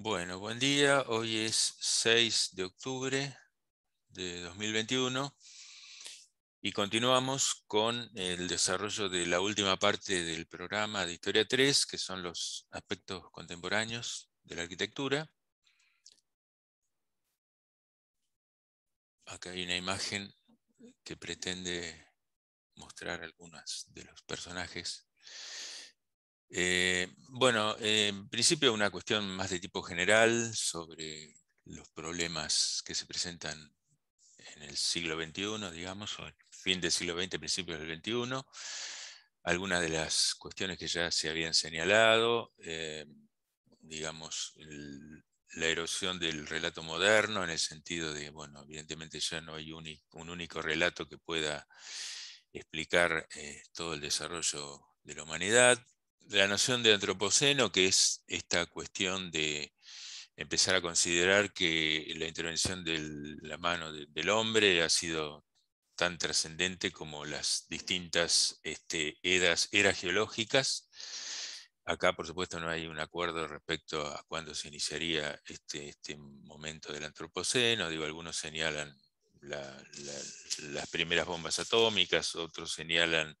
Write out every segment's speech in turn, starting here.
Bueno, buen día. Hoy es 6 de octubre de 2021 y continuamos con el desarrollo de la última parte del programa de Historia 3, que son los aspectos contemporáneos de la arquitectura. Acá hay una imagen que pretende mostrar algunos de los personajes eh, bueno, eh, en principio una cuestión más de tipo general sobre los problemas que se presentan en el siglo XXI, digamos, o fin del siglo XX, principios del XXI. Algunas de las cuestiones que ya se habían señalado, eh, digamos, la erosión del relato moderno en el sentido de, bueno, evidentemente ya no hay un único relato que pueda explicar todo el desarrollo de la humanidad, la noción de antropoceno, que es esta cuestión de empezar a considerar que la intervención de la mano del hombre ha sido tan trascendente como las distintas este, eras, geológicas. Acá, por supuesto, no hay un acuerdo respecto a cuándo se iniciaría este, este momento del antropoceno. Digo, algunos señalan las primeras bombas atómicas, otros señalan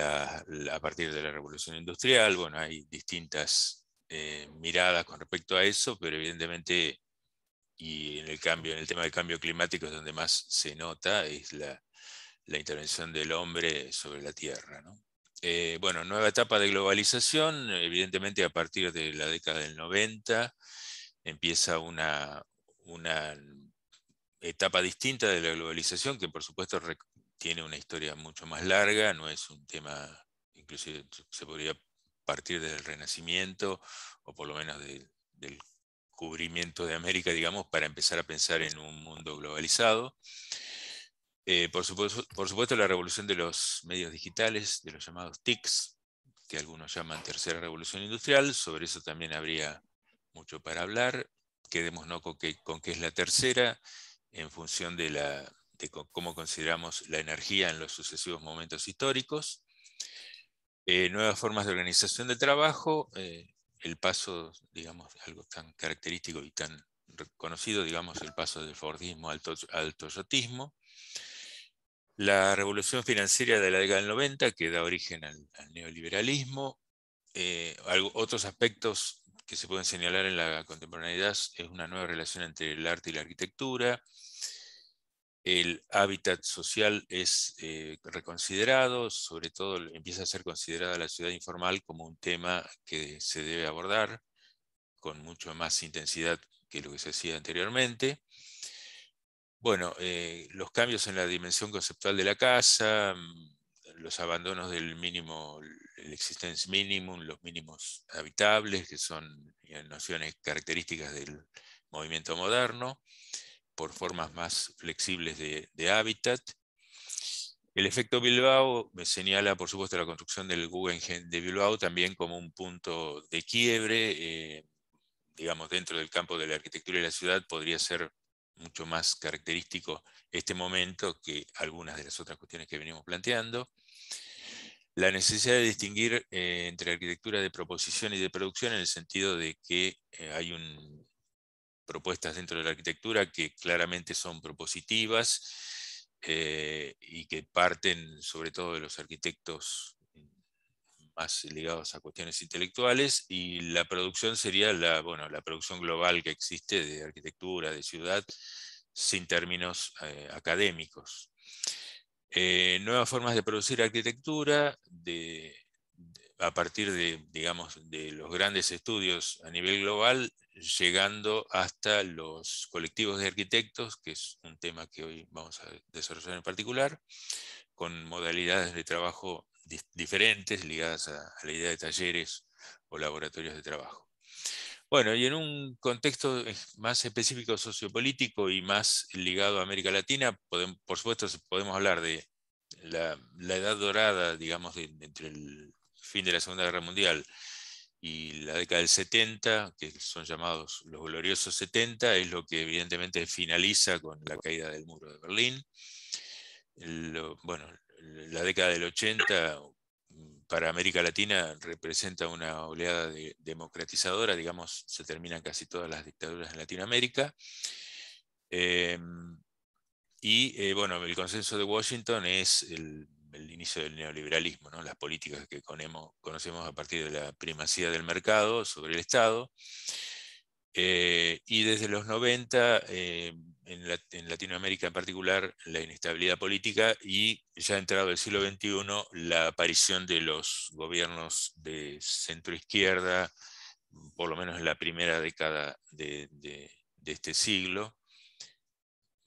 a partir de la revolución industrial. Bueno, hay distintas eh, miradas con respecto a eso, pero evidentemente, y en el, cambio, en el tema del cambio climático es donde más se nota, es la, intervención del hombre sobre la Tierra. ¿no? Eh, bueno, nueva etapa de globalización, evidentemente a partir de la década del 90 empieza una, una etapa distinta de la globalización que por supuesto tiene una historia mucho más larga, no es un tema, inclusive se podría partir desde el Renacimiento o por lo menos del cubrimiento de América, digamos, para empezar a pensar en un mundo globalizado. Eh, por, supuesto, la revolución de los medios digitales, de los llamados TICs, que algunos llaman tercera revolución industrial, sobre eso también habría mucho para hablar. Quedémonos con qué con que es la tercera en función de la, cómo consideramos la energía en los sucesivos momentos históricos, eh, nuevas formas de organización de trabajo, eh, el paso, digamos, algo tan característico y tan reconocido digamos, el paso del Fordismo al, Toyotismo, la revolución financiera de la década del 90, que da origen al, neoliberalismo, eh, otros aspectos que se pueden señalar en la contemporaneidad es una nueva relación entre el arte y la arquitectura, el hábitat social es eh, reconsiderado, sobre todo empieza a ser considerada la ciudad informal como un tema que se debe abordar con mucho más intensidad que lo que se hacía anteriormente. Bueno, eh, los cambios en la dimensión conceptual de la casa, mm, los abandonos del mínimo, el existence minimum, los mínimos habitables, que son eh, nociones características del movimiento moderno, por formas más flexibles de, hábitat. El efecto Bilbao me señala, por supuesto, la construcción del Guggenheim de Bilbao también como un punto de quiebre, eh, digamos, dentro del campo de la arquitectura y la ciudad podría ser mucho más característico este momento que algunas de las otras cuestiones que venimos planteando. La necesidad de distinguir eh, entre arquitectura de proposición y de producción en el sentido de que eh, hay un propuestas dentro de la arquitectura que claramente son propositivas eh, y que parten sobre todo de los arquitectos más ligados a cuestiones intelectuales y la producción sería la, bueno, la producción global que existe de arquitectura, de ciudad, sin términos eh, académicos. Eh, nuevas formas de producir arquitectura a partir de, digamos, de los grandes estudios a nivel global llegando hasta los colectivos de arquitectos, que es un tema que hoy vamos a desarrollar en particular, con modalidades de trabajo diferentes ligadas a, la idea de talleres o laboratorios de trabajo. Bueno, y en un contexto eh, más específico sociopolítico y más ligado a América Latina, por supuesto podemos hablar de la, edad dorada, digamos, entre el fin de la Segunda Guerra Mundial y la década del 70, que son llamados los gloriosos 70, es lo que evidentemente finaliza con la caída del muro de Berlín. bueno, la década del 80 mm, para América Latina representa una oleada democratizadora, digamos, se terminan casi todas las dictaduras en Latinoamérica. Em, y eh, bueno, el consenso de Washington es el el inicio del neoliberalismo, las políticas que conocemos a partir de la primacía del mercado sobre el Estado. Eh, y desde los 90, eh, en, Latinoamérica en particular, la inestabilidad política y ya entrado el siglo XXI, la aparición de los gobiernos de centroizquierda, por lo menos en la primera década de, este siglo.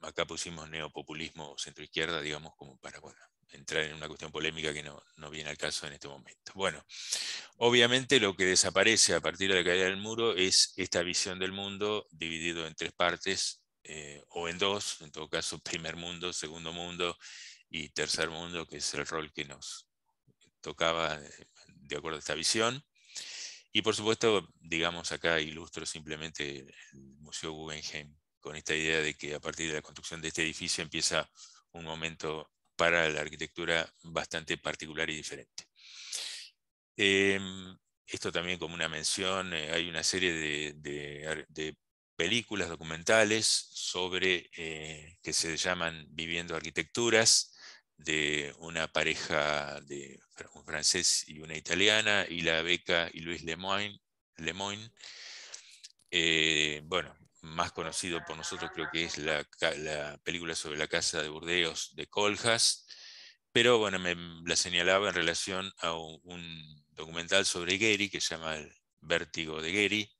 Acá pusimos neopopulismo centroizquierda, digamos, como para entrar en una cuestión polémica que no, viene al caso en este momento. Bueno, obviamente lo que desaparece a partir de la caída del muro es esta visión del mundo dividido en tres partes, eh, o en dos, en todo caso, primer mundo, segundo mundo y tercer mundo, que es el rol que nos tocaba eh, de acuerdo a esta visión. Y por supuesto, digamos acá ilustro simplemente el Museo Guggenheim con esta idea de que a partir de la construcción de este edificio empieza un momento para la arquitectura bastante particular y diferente. Em, esto también como una mención, eh, hay una serie de, películas documentales sobre eh, que se llaman Viviendo Arquitecturas, de una pareja de un francés y una italiana, y la beca y Luis Lemoyne. Eh, bueno, más conocido por nosotros creo que es la, película sobre la casa de Burdeos de Coljas, pero bueno, me mm, la señalaba en relación a un, documental sobre Gary que se llama El Vértigo de Gary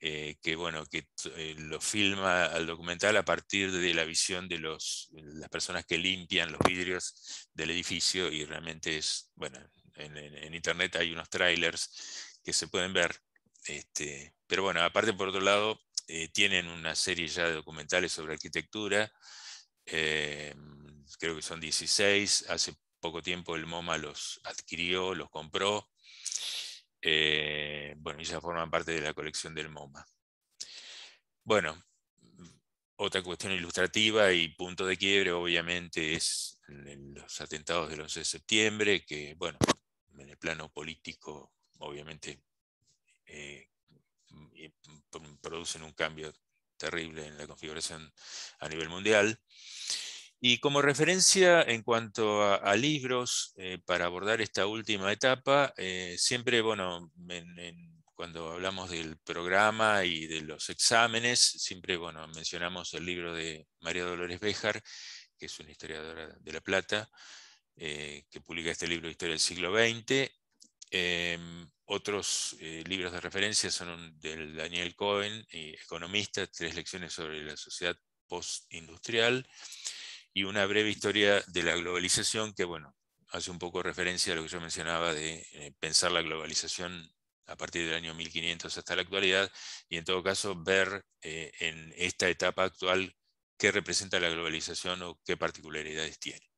eh, que bueno, que eh, lo filma al documental a partir de la visión de los, las personas que limpian los vidrios del edificio y realmente es, bueno, en, internet hay unos trailers que se pueden ver, este, pero bueno, aparte por otro lado, eh, tienen una serie ya de documentales sobre arquitectura, eh, creo que son 16, hace poco tiempo el MoMA los adquirió, los compró, eh, bueno, y ya forman parte de la colección del MoMA. Bueno, otra cuestión ilustrativa y punto de quiebre, obviamente, es los atentados del 11 de septiembre, que, bueno, en el plano político, obviamente, y producen un cambio terrible en la configuración a nivel mundial. Y como referencia en cuanto a, libros eh, para abordar esta última etapa, eh, siempre, bueno, cuando hablamos del programa y de los exámenes, siempre, bueno, mencionamos el libro de María Dolores Béjar, que es una historiadora de La Plata, eh, que publica este libro Historia del siglo XX, Em, otros eh, libros de referencia son del Daniel Cohen, eh, economista, tres lecciones sobre la sociedad postindustrial y una breve historia de la globalización que, bueno, hace un poco referencia a lo que yo mencionaba de eh, pensar la globalización a partir del año 1500 hasta la actualidad y en todo caso ver en esta etapa actual qué representa la globalización o qué particularidades tiene.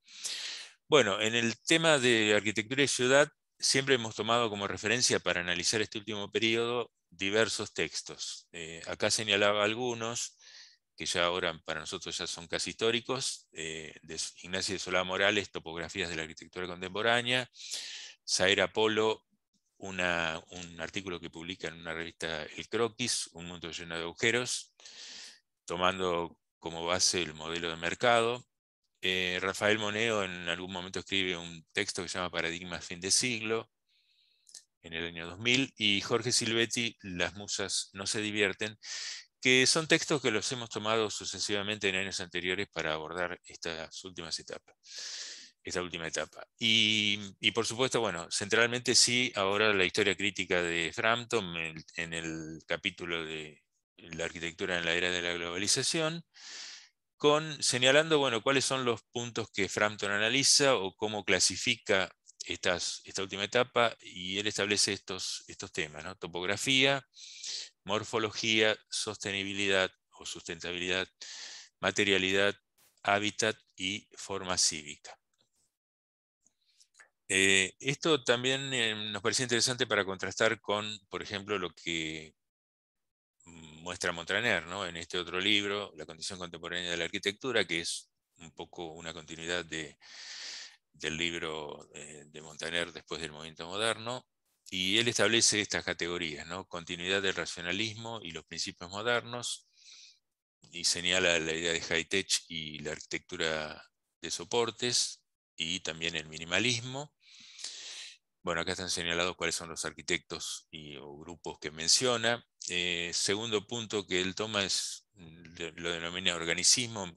Bueno, en el tema de arquitectura y ciudad siempre hemos tomado como referencia para analizar este último periodo diversos textos. Eh, acá señalaba algunos que ya ahora para nosotros ya son casi históricos, eh, de Ignacio de Solá Morales, Topografías de la Arquitectura Contemporánea, Saer Apolo, un artículo que publica en una revista El Croquis, Un Mundo Lleno de Agujeros, tomando como base el modelo de mercado, eh, Rafael Moneo en algún momento escribe un texto que se llama Paradigmas Fin de Siglo, en el año 2000, y Jorge Silvetti, Las Musas no se divierten, que son textos que los hemos tomado sucesivamente en años anteriores para abordar estas últimas etapas. Esta última etapa. Y, por supuesto, bueno, centralmente sí, ahora la historia crítica de Frampton en el capítulo de la arquitectura en la era de la globalización señalando bueno, cuáles son los puntos que Frampton analiza o cómo clasifica esta última etapa y él establece estos, estos temas, topografía, morfología, sostenibilidad o sustentabilidad, materialidad, hábitat y forma cívica. Eh, esto también eh, nos parecía interesante para contrastar con, por ejemplo, lo que muestra Montaner ¿no? en este otro libro, La condición contemporánea de la arquitectura, que es un poco una continuidad del libro eh, de Montaner después del movimiento moderno, y él establece estas categorías, ¿no? continuidad del racionalismo y los principios modernos, y señala la idea de high-tech y la arquitectura de soportes, y también el minimalismo, bueno, acá están señalados cuáles son los arquitectos y, o grupos que menciona. Eh, segundo punto que él toma es, mm, lo denomina organicismo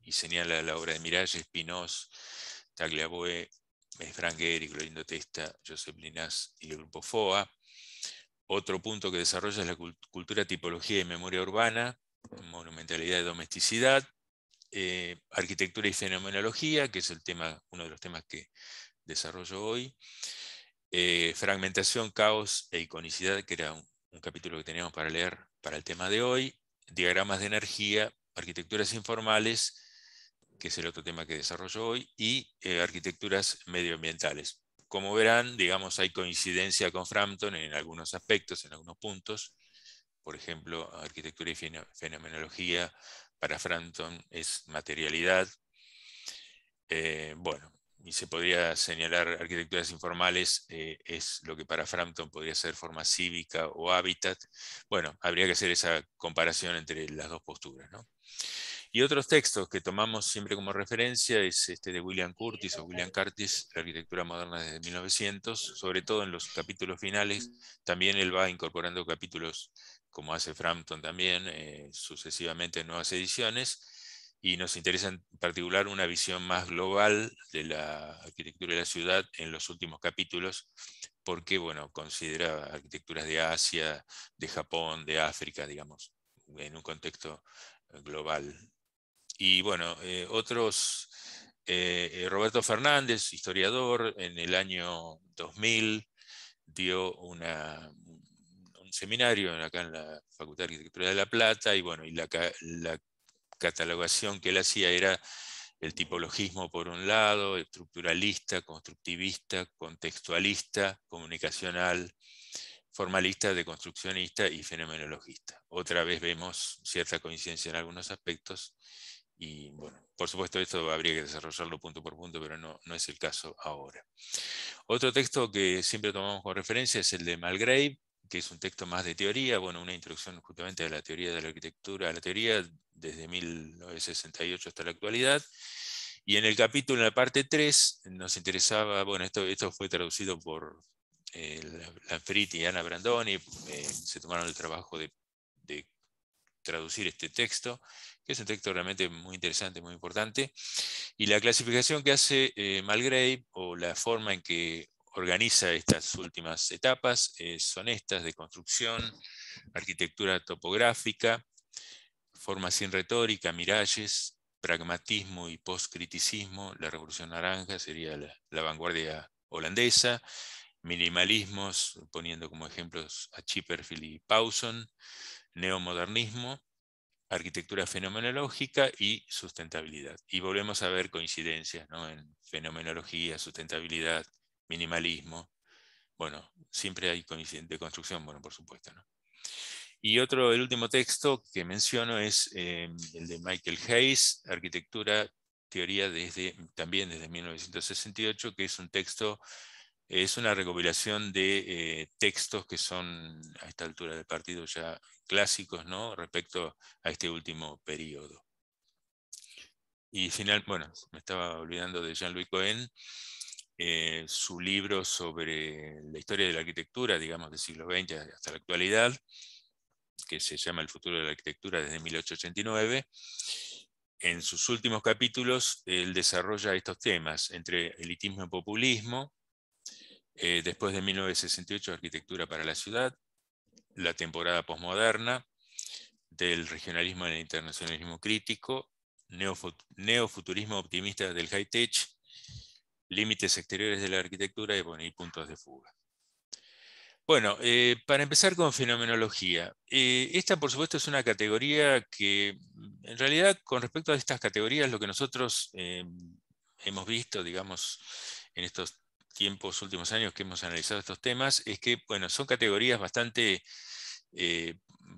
y señala la obra de Miralles, Pinós, Tagliabue, Frank y Clorindo Testa, Josep Linas y el grupo FOA. Otro punto que desarrolla es la cultura, tipología y memoria urbana, monumentalidad y domesticidad, eh, arquitectura y fenomenología, que es el tema, uno de los temas que desarrollo hoy. Eh, fragmentación, caos e iconicidad, que era un, capítulo que teníamos para leer para el tema de hoy. Diagramas de energía, arquitecturas informales, que es el otro tema que desarrollo hoy, y eh, arquitecturas medioambientales. Como verán, digamos, hay coincidencia con Frampton en algunos aspectos, en algunos puntos. Por ejemplo, arquitectura y fenomenología para Frampton es materialidad. Eh, bueno, y se podría señalar arquitecturas informales, eh, es lo que para Frampton podría ser forma cívica o hábitat. Bueno, habría que hacer esa comparación entre las dos posturas. Y otros textos que tomamos siempre como referencia es este de William Curtis o William Curtis, la arquitectura moderna desde 1900, sobre todo en los capítulos finales. También él va incorporando capítulos, como hace Frampton también, eh, sucesivamente en nuevas ediciones y nos interesa en particular una visión más global de la arquitectura de la ciudad en los últimos capítulos, porque bueno, considera arquitecturas de Asia, de Japón, de África, digamos, en un contexto global. Y bueno, eh, otros, eh, eh, Roberto Fernández, historiador, en el año 2000 dio una, un seminario acá en la Facultad de Arquitectura de La Plata y bueno, y la, la catalogación que él hacía era el tipologismo por un lado, estructuralista, constructivista, contextualista, comunicacional, formalista, deconstruccionista y fenomenologista. Otra vez vemos cierta coincidencia en algunos aspectos y bueno, por supuesto esto habría que desarrollarlo punto por punto, pero no, no es el caso ahora. Otro texto que siempre tomamos como referencia es el de Malgrave, que es un texto más de teoría, bueno, una introducción justamente a la teoría de la arquitectura, a la teoría desde 1968 hasta la actualidad. Y en el capítulo, en la parte 3, nos interesaba, bueno, esto, esto fue traducido por eh, Lanfriti y Ana Brandoni, eh, se tomaron el trabajo de, de traducir este texto, que es un texto realmente muy interesante, muy importante. Y la clasificación que hace eh, Malgrave, o la forma en que organiza estas últimas etapas, eh, son estas de construcción, arquitectura topográfica, forma sin retórica, miralles, pragmatismo y postcriticismo, la revolución naranja sería la, vanguardia holandesa, minimalismos, poniendo como ejemplos a Chipperfield y Pawson, neomodernismo, arquitectura fenomenológica y sustentabilidad. Y volvemos a ver coincidencias en fenomenología, sustentabilidad, minimalismo. Bueno, siempre hay de construcción, bueno, por supuesto. ¿no? Y otro, el último texto que menciono es em, el de Michael Hayes, Arquitectura, Teoría, desde, también desde 1968, que es un texto, es una recopilación de eh, textos que son a esta altura del partido ya clásicos ¿no? respecto a este último periodo. Y final, bueno, me estaba olvidando de Jean-Louis Cohen, eh, su libro sobre la historia de la arquitectura, digamos, del siglo XX hasta la actualidad, que se llama El futuro de la arquitectura desde 1889. En sus últimos capítulos, él desarrolla estos temas entre elitismo y populismo, eh, después de 1968, Arquitectura para la Ciudad, la temporada posmoderna, del regionalismo el internacionalismo crítico, neofuturismo optimista del high tech, límites exteriores de la arquitectura y poner puntos de fuga. Bueno, eh, para empezar con fenomenología. Eh, esta, por supuesto, es una categoría que, mm, en realidad, con respecto a estas categorías, lo que nosotros eh, hemos visto, digamos, en estos tiempos, últimos años que hemos analizado estos temas, es que, bueno, son categorías bastante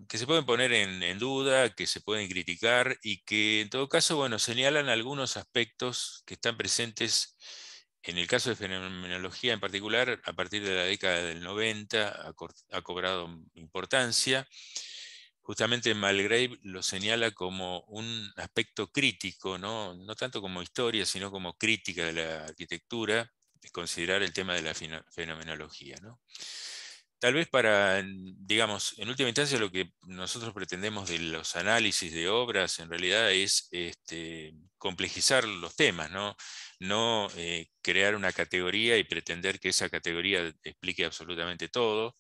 que se pueden poner en, en, duda, que se pueden criticar y que, en todo caso, bueno, señalan algunos aspectos que están presentes en el caso de fenomenología en particular, a partir de la década del 90 ha, cobrado importancia. Justamente Malgrave lo señala como un aspecto crítico, ¿no? tanto como historia, sino como crítica de la arquitectura, considerar el tema de la fenomenología. Tal vez para, digamos, en última instancia lo que nosotros pretendemos de los análisis de obras en realidad es este, complejizar los temas, ¿no? no eh, crear una categoría y pretender que esa categoría explique absolutamente todo.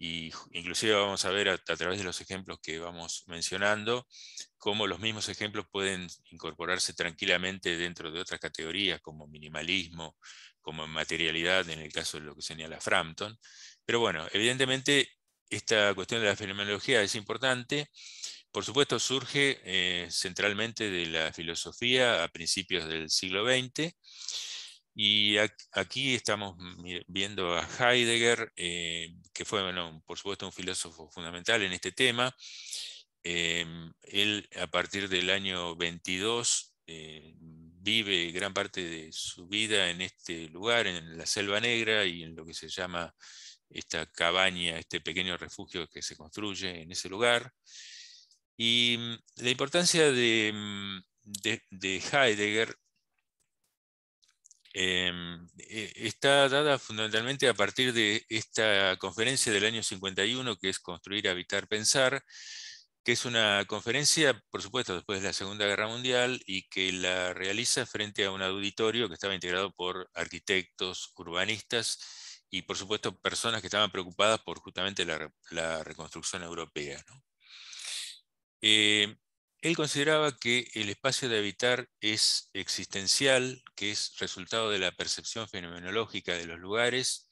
Y inclusive vamos a ver a, a, través de los ejemplos que vamos mencionando cómo los mismos ejemplos pueden incorporarse tranquilamente dentro de otras categorías como minimalismo, como materialidad, en el caso de lo que señala Frampton. Pero bueno, evidentemente esta cuestión de la fenomenología es importante por supuesto, surge eh, centralmente de la filosofía a principios del siglo XX. Y aquí estamos mm, viendo a Heidegger, eh, que fue, por supuesto, un filósofo fundamental en este tema. Em, él, a partir del año 22, eh, vive gran parte de su vida en este lugar, en la Selva Negra y en lo que se llama esta cabaña, este pequeño refugio que se construye en ese lugar. Y mm, la importancia de, mm, Heidegger em, e, está dada fundamentalmente a partir de esta conferencia del año 51, que es Construir, Habitar, Pensar, que es una conferencia, por supuesto, después de la Segunda Guerra Mundial y que la realiza frente a un auditorio que estaba integrado por arquitectos, urbanistas y, por supuesto, personas que estaban preocupadas por justamente la, la reconstrucción europea. ¿no? Eh, él consideraba que el espacio de habitar es existencial, que es resultado de la percepción fenomenológica de los lugares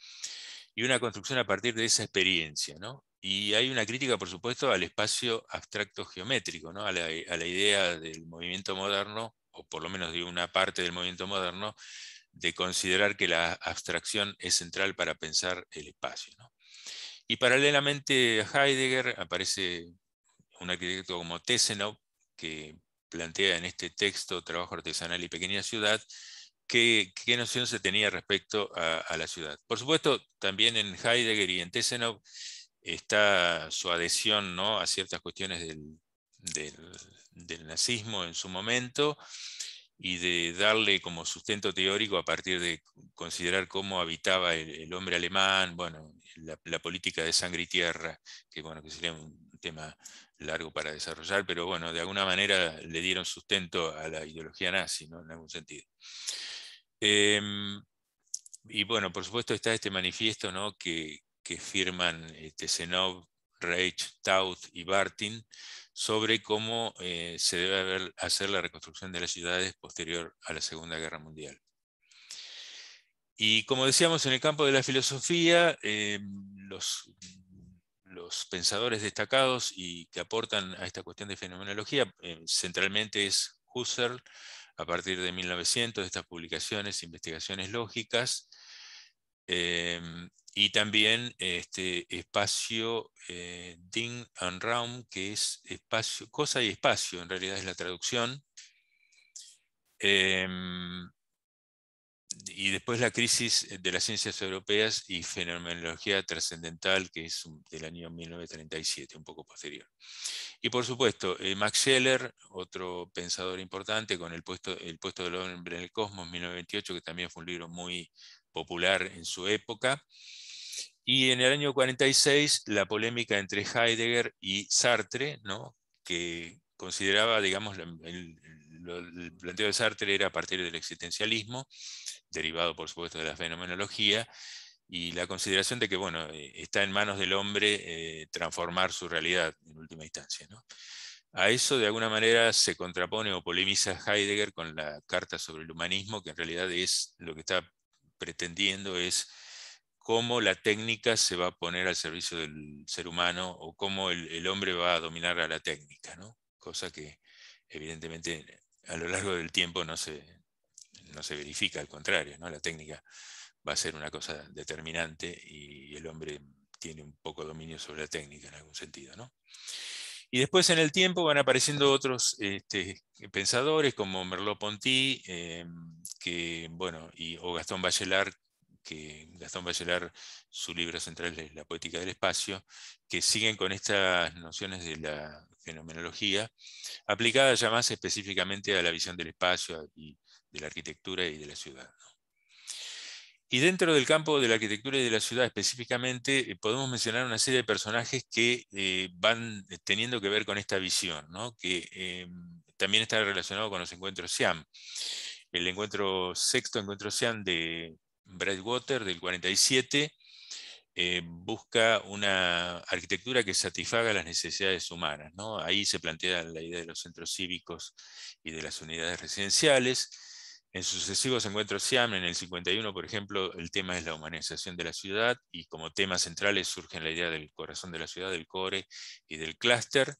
y una construcción a partir de esa experiencia. Y hay una crítica, por supuesto, al espacio abstracto geométrico, a, la, idea del movimiento moderno, o por lo menos de una parte del movimiento moderno, de considerar que la abstracción es central para pensar el espacio. Y paralelamente a Heidegger aparece un arquitecto como Tesenov, que plantea en este texto Trabajo Artesanal y Pequeña Ciudad, qué, noción se tenía respecto a, la ciudad. Por supuesto, también en Heidegger y en Tessenov está su adhesión ¿no? a ciertas cuestiones del, del, nazismo en su momento y de darle como sustento teórico a partir de considerar cómo habitaba el, hombre alemán, bueno, la, política de sangre y tierra, que, bueno, que sería un, tema largo para desarrollar, pero bueno, de alguna manera le dieron sustento a la ideología nazi, ¿no? En algún sentido. Em, y bueno, por supuesto está este manifiesto ¿no? que, firman este Reich, Taut y Bartin sobre cómo eh, se debe hacer la reconstrucción de las ciudades posterior a la Segunda Guerra Mundial. Y como decíamos, en el campo de la filosofía, em, los los pensadores destacados y que aportan a esta cuestión de fenomenología, eh, centralmente es Husserl, a partir de 1900, estas publicaciones, investigaciones lógicas, eh, y también este espacio eh, Ding and Raum, que es espacio, cosa y espacio, en realidad es la traducción y después la crisis eh, de las ciencias europeas y fenomenología trascendental, que es del año 1937, un poco posterior. Y por supuesto, eh, Max Scheler, otro pensador importante, con el puesto, el puesto del hombre en el cosmos, 1928, que también fue un libro muy popular en su época. Y en el año 46, la polémica entre Heidegger y Sartre, ¿no? que consideraba, digamos, el el planteo de Sartre era a partir del existencialismo, derivado por supuesto de la fenomenología, y la consideración de que bueno, eh, está en manos del hombre eh, transformar su realidad en última instancia. A eso de alguna manera se contrapone o polemiza Heidegger con la carta sobre el humanismo, que en realidad es lo que está pretendiendo es cómo la técnica se va a poner al servicio del ser humano o cómo el, hombre va a dominar a la técnica, cosa que evidentemente a lo largo del tiempo no se, no se verifica, al contrario, ¿no? la técnica va a ser una cosa determinante y el hombre tiene un poco dominio sobre la técnica en algún sentido. ¿no? Y después en el tiempo van apareciendo otros este, pensadores como Merleau-Ponty eh, que, bueno, y, o Gastón Bachelard, que Gastón Bachelard, su libro central es La poética del espacio, que siguen con estas nociones de la fenomenología, aplicadas ya más específicamente a la visión del espacio y de la arquitectura y de la ciudad. Y dentro del campo de la arquitectura y de la ciudad específicamente, eh, podemos mencionar una serie de personajes que eh, van teniendo que ver con esta visión, que eh, también está relacionado con los encuentros SIAM. El encuentro sexto encuentro SIAM de Breadwater del 47 eh, busca una arquitectura que satisfaga las necesidades humanas. Ahí se plantea la idea de los centros cívicos y de las unidades residenciales. En sucesivos encuentros SIAM, en el 51, por ejemplo, el tema es la humanización de la ciudad y como temas centrales surgen la idea del corazón de la ciudad, del core y del clúster.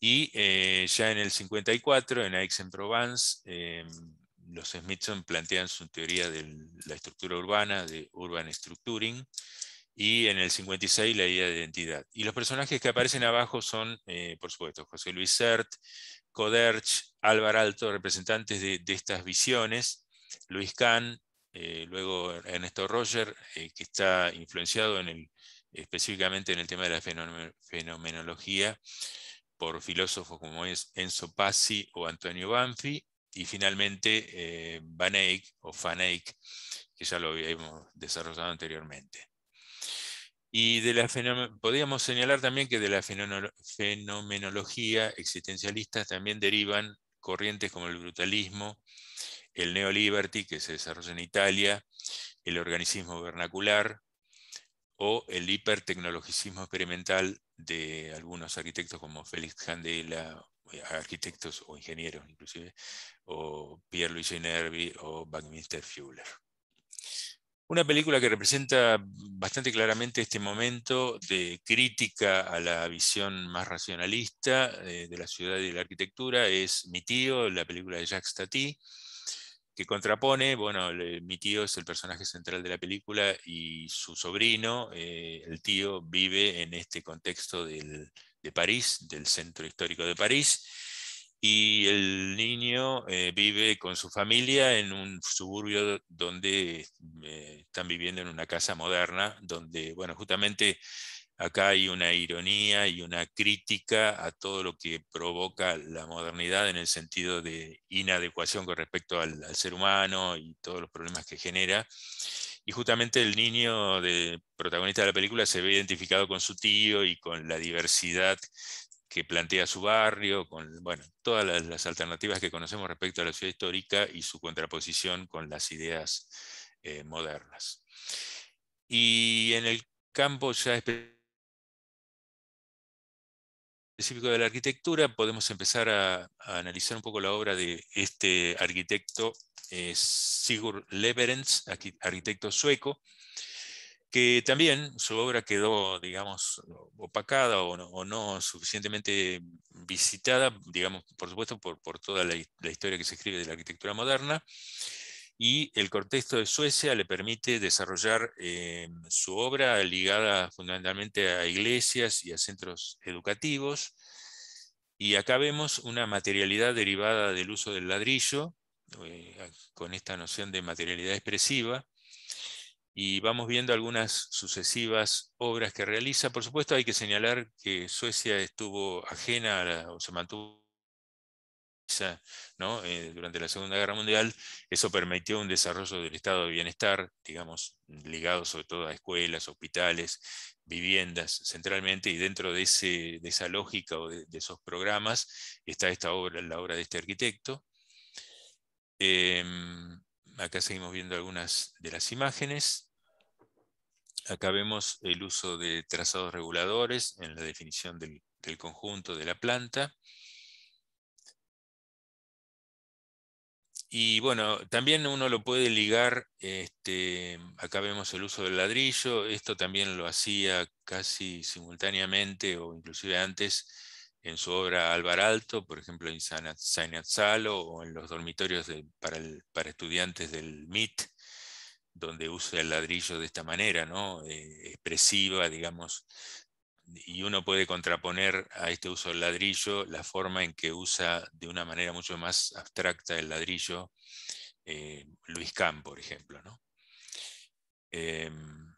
Y eh, ya en el 54, en Aix-en-Provence, eh, los Smithson plantean su teoría de la estructura urbana, de urban structuring, y en el 56 la idea de identidad. Y los personajes que aparecen abajo son, eh, por supuesto, José Luis Sert, Coderch, Álvaro Alto, representantes de, estas visiones, Luis Kahn, eh, luego Ernesto Roger, eh, que está influenciado en el, específicamente en el tema de la fenomenología por filósofos como Enzo Passi o Antonio Banfi, y finalmente eh, o Eyck, que ya lo habíamos desarrollado anteriormente. Y de la podríamos señalar también que de la fenomenología existencialista también derivan corrientes como el brutalismo, el neoliberty, que se desarrolla en Italia, el organismo vernacular o el hipertecnologicismo experimental de algunos arquitectos como Félix Candela eh, arquitectos o ingenieros inclusive, o pierre louis Nervi o Buckminster Fuller. Una película que representa bastante claramente este momento de crítica a la visión más racionalista eh, de, la ciudad y de la arquitectura es Mi tío, la película de Jacques Tati, que contrapone, bueno, mi tío es el personaje central de la película y su sobrino, eh, el tío, vive en este contexto del, de París, del centro histórico de París, y el niño eh, vive con su familia en un suburbio donde eh, están viviendo en una casa moderna, donde, bueno, justamente acá hay una ironía y una crítica a todo lo que provoca la modernidad en el sentido de inadecuación con respecto al ser humano y todos los problemas que genera. Y justamente el niño de, protagonista de la película se ve identificado con su tío y con la diversidad que plantea su barrio, con bueno, todas las, alternativas que conocemos respecto a la ciudad histórica y su contraposición con las ideas eh, modernas. Y en el campo ya específico de la arquitectura podemos empezar a analizar un poco la obra de este arquitecto es eh, Sigurd Leverens, arquitecto sueco, que también su obra quedó, digamos, opacada o no, suficientemente visitada, digamos, por supuesto, por, toda la, historia que se escribe de la arquitectura moderna y el contexto de Suecia le permite desarrollar eh, su obra ligada fundamentalmente a iglesias y a centros educativos. Y acá vemos una materialidad derivada del uso del ladrillo eh, con esta noción de materialidad expresiva, y vamos viendo algunas sucesivas obras que realiza. Por supuesto hay que señalar que Suecia estuvo ajena o se mantuvo ¿no? Eh, durante la Segunda Guerra Mundial. Eso permitió un desarrollo del estado de bienestar, digamos, ligado sobre todo a escuelas, hospitales, viviendas centralmente, y dentro de, de esa lógica o de, de, esos programas está esta obra, la obra de este arquitecto. Em, acá seguimos viendo algunas de las imágenes. Acá vemos el uso de trazados reguladores en la definición del, conjunto de la planta. Y bueno, también uno lo puede ligar, este, acá vemos el uso del ladrillo, esto también lo hacía casi simultáneamente o inclusive antes en su obra Alvar Alto, por ejemplo en Salo o en los dormitorios para, estudiantes del MIT, donde usa el ladrillo de esta manera, ¿no? Eh, expresiva, digamos, y uno puede contraponer a este uso del ladrillo la forma en que usa de una manera mucho más abstracta el ladrillo eh, Luis Kahn, por ejemplo. ¿no? Em,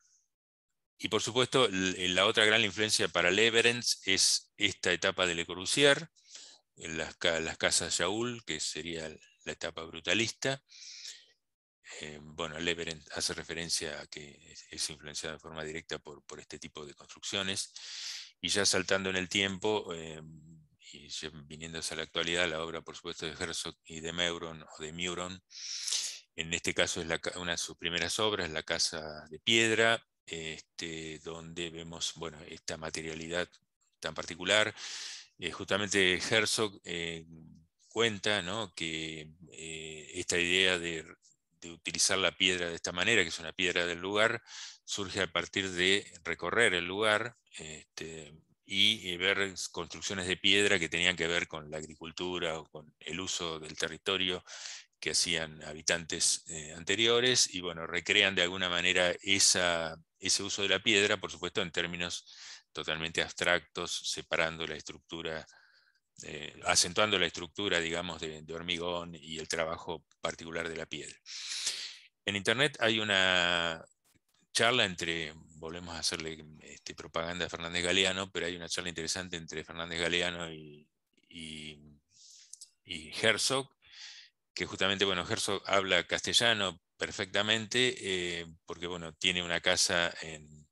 y por supuesto, eh, la otra gran influencia para Leverens es esta etapa de Le Corbusier, las, las casas Jaul, que sería la etapa brutalista. Eh, bueno, Leverens hace referencia a que es, influenciado influenciada de forma directa por, por, este tipo de construcciones. Y ya saltando en el tiempo, eh, y viniendo a la actualidad, la obra, por supuesto, de Herzog y de Meuron o de Muron, en este caso es una de sus primeras obras, La Casa de Piedra, este, donde vemos bueno, esta materialidad tan particular. Eh, justamente Herzog eh, cuenta que eh, esta idea de, utilizar la piedra de esta manera, que es una piedra del lugar, surge a partir de recorrer el lugar este, y ver construcciones de piedra que tenían que ver con la agricultura o con el uso del territorio que hacían habitantes anteriores y bueno, recrean de alguna manera esa ese uso de la piedra, por supuesto, en términos totalmente abstractos, separando la estructura, eh, acentuando la estructura, digamos, de, hormigón y el trabajo particular de la piedra. En Internet hay una charla entre, volvemos a hacerle este, propaganda a Fernández Galeano, pero hay una charla interesante entre Fernández Galeano y, y, y Herzog, que justamente, bueno, Herzog habla castellano, perfectamente, eh, porque bueno, tiene una casa en,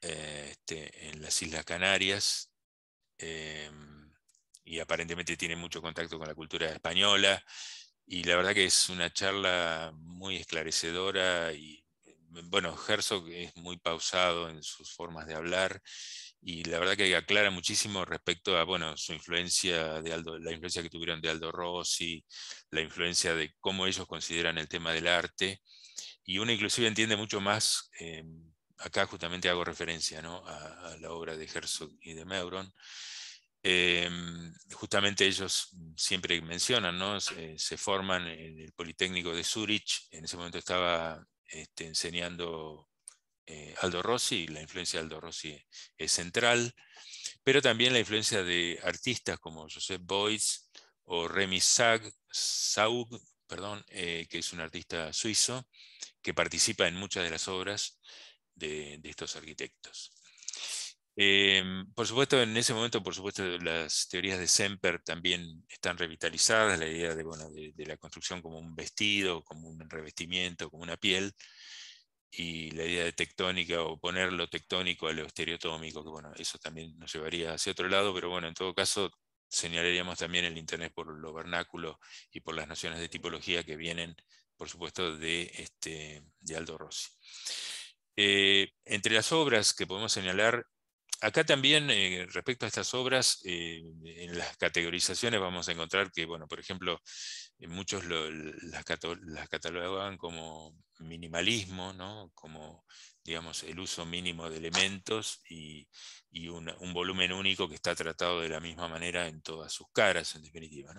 eh, este, en las Islas Canarias eh, y aparentemente tiene mucho contacto con la cultura española. Y la verdad que es una charla muy esclarecedora y bueno, Herzog es muy pausado en sus formas de hablar y la verdad que aclara muchísimo respecto a bueno, su influencia de la influencia que tuvieron de Aldo Rossi, la influencia de cómo ellos consideran el tema del arte, y uno inclusive entiende mucho más, eh, acá justamente hago referencia ¿no? a, la obra de Herzog y de Meuron, eh, justamente ellos siempre mencionan, ¿no? se, forman en el Politécnico de Zurich, en ese momento estaba este, enseñando eh, Aldo Rossi, la influencia de Aldo Rossi es central, pero también la influencia de artistas como Joseph Boyce o Remi Saug, perdón, eh, que es un artista suizo que participa en muchas de las obras de, estos arquitectos. Em, por supuesto, en ese momento, por supuesto, las teorías de Semper también están revitalizadas, la idea de la construcción como un vestido, como un revestimiento, como una piel, y la idea de tectónica o poner lo tectónico a lo estereotómico, que bueno, eso también nos llevaría hacia otro lado, pero bueno, en todo caso señalaríamos también el Internet por lo vernáculo y por las nociones de tipología que vienen, por supuesto, de, este, Aldo Rossi. Eh, entre las obras que podemos señalar, acá también eh, respecto a estas obras, eh, en las categorizaciones vamos a encontrar que, bueno, por ejemplo, muchos las, las catalogan como minimalismo, como digamos, el uso mínimo de elementos y, un volumen único que está tratado de la misma manera en todas sus caras, en definitiva.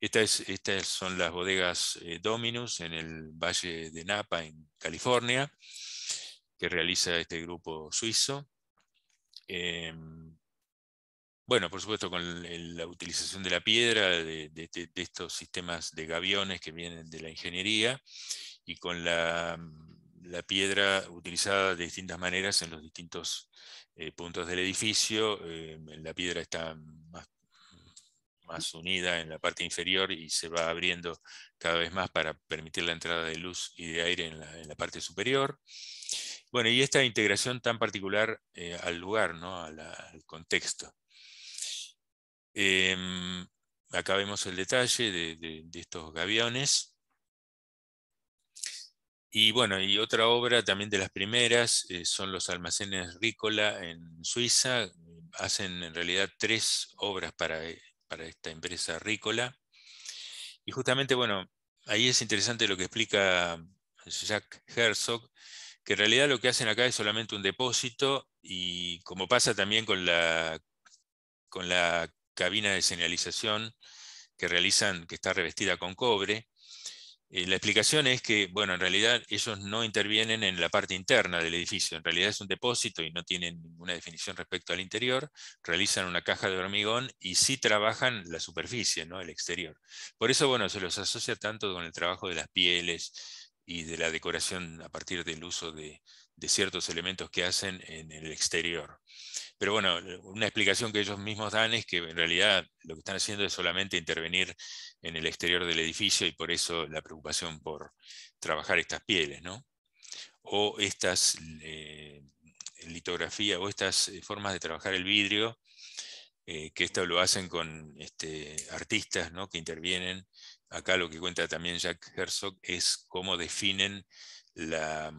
estas son las bodegas eh, Dominus en el Valle de Napa, en California, que realiza este grupo suizo. Em, bueno, por supuesto, con la utilización de la piedra, de, estos sistemas de gaviones que vienen de la ingeniería, y con la, piedra utilizada de distintas maneras en los distintos eh, puntos del edificio. Eh, la piedra está más, unida en la parte inferior y se va abriendo cada vez más para permitir la entrada de luz y de aire en la, parte superior. Bueno, y esta integración tan particular eh, al lugar, al contexto. Em, acá vemos el detalle de estos gaviones y bueno, y otra obra también de las primeras eh, son los almacenes Rícola en Suiza. Eh, hacen en realidad tres obras para, eh, esta empresa Rícola. Y justamente, bueno, ahí es interesante lo que explica Jacques Herzog, que en realidad lo que hacen acá es solamente un depósito y como pasa también con la, con la cabina de señalización que realizan, que está revestida con cobre, eh, la explicación es que, bueno, en realidad ellos no intervienen en la parte interna del edificio, en realidad es un depósito y no tienen ninguna definición respecto al interior, realizan una caja de hormigón y sí trabajan la superficie, ¿no? el exterior. Por eso, bueno, se los asocia tanto con el trabajo de las pieles y de la decoración a partir del uso de, de ciertos elementos que hacen en el exterior. Pero bueno, una explicación que ellos mismos dan es que en realidad lo que están haciendo es solamente intervenir en el exterior del edificio y por eso la preocupación por trabajar estas pieles, ¿no? O estas eh, litografías o estas eh, formas de trabajar el vidrio, eh, que esto lo hacen con este, artistas ¿no? que intervienen. Acá lo que cuenta también Jack Herzog es cómo definen la,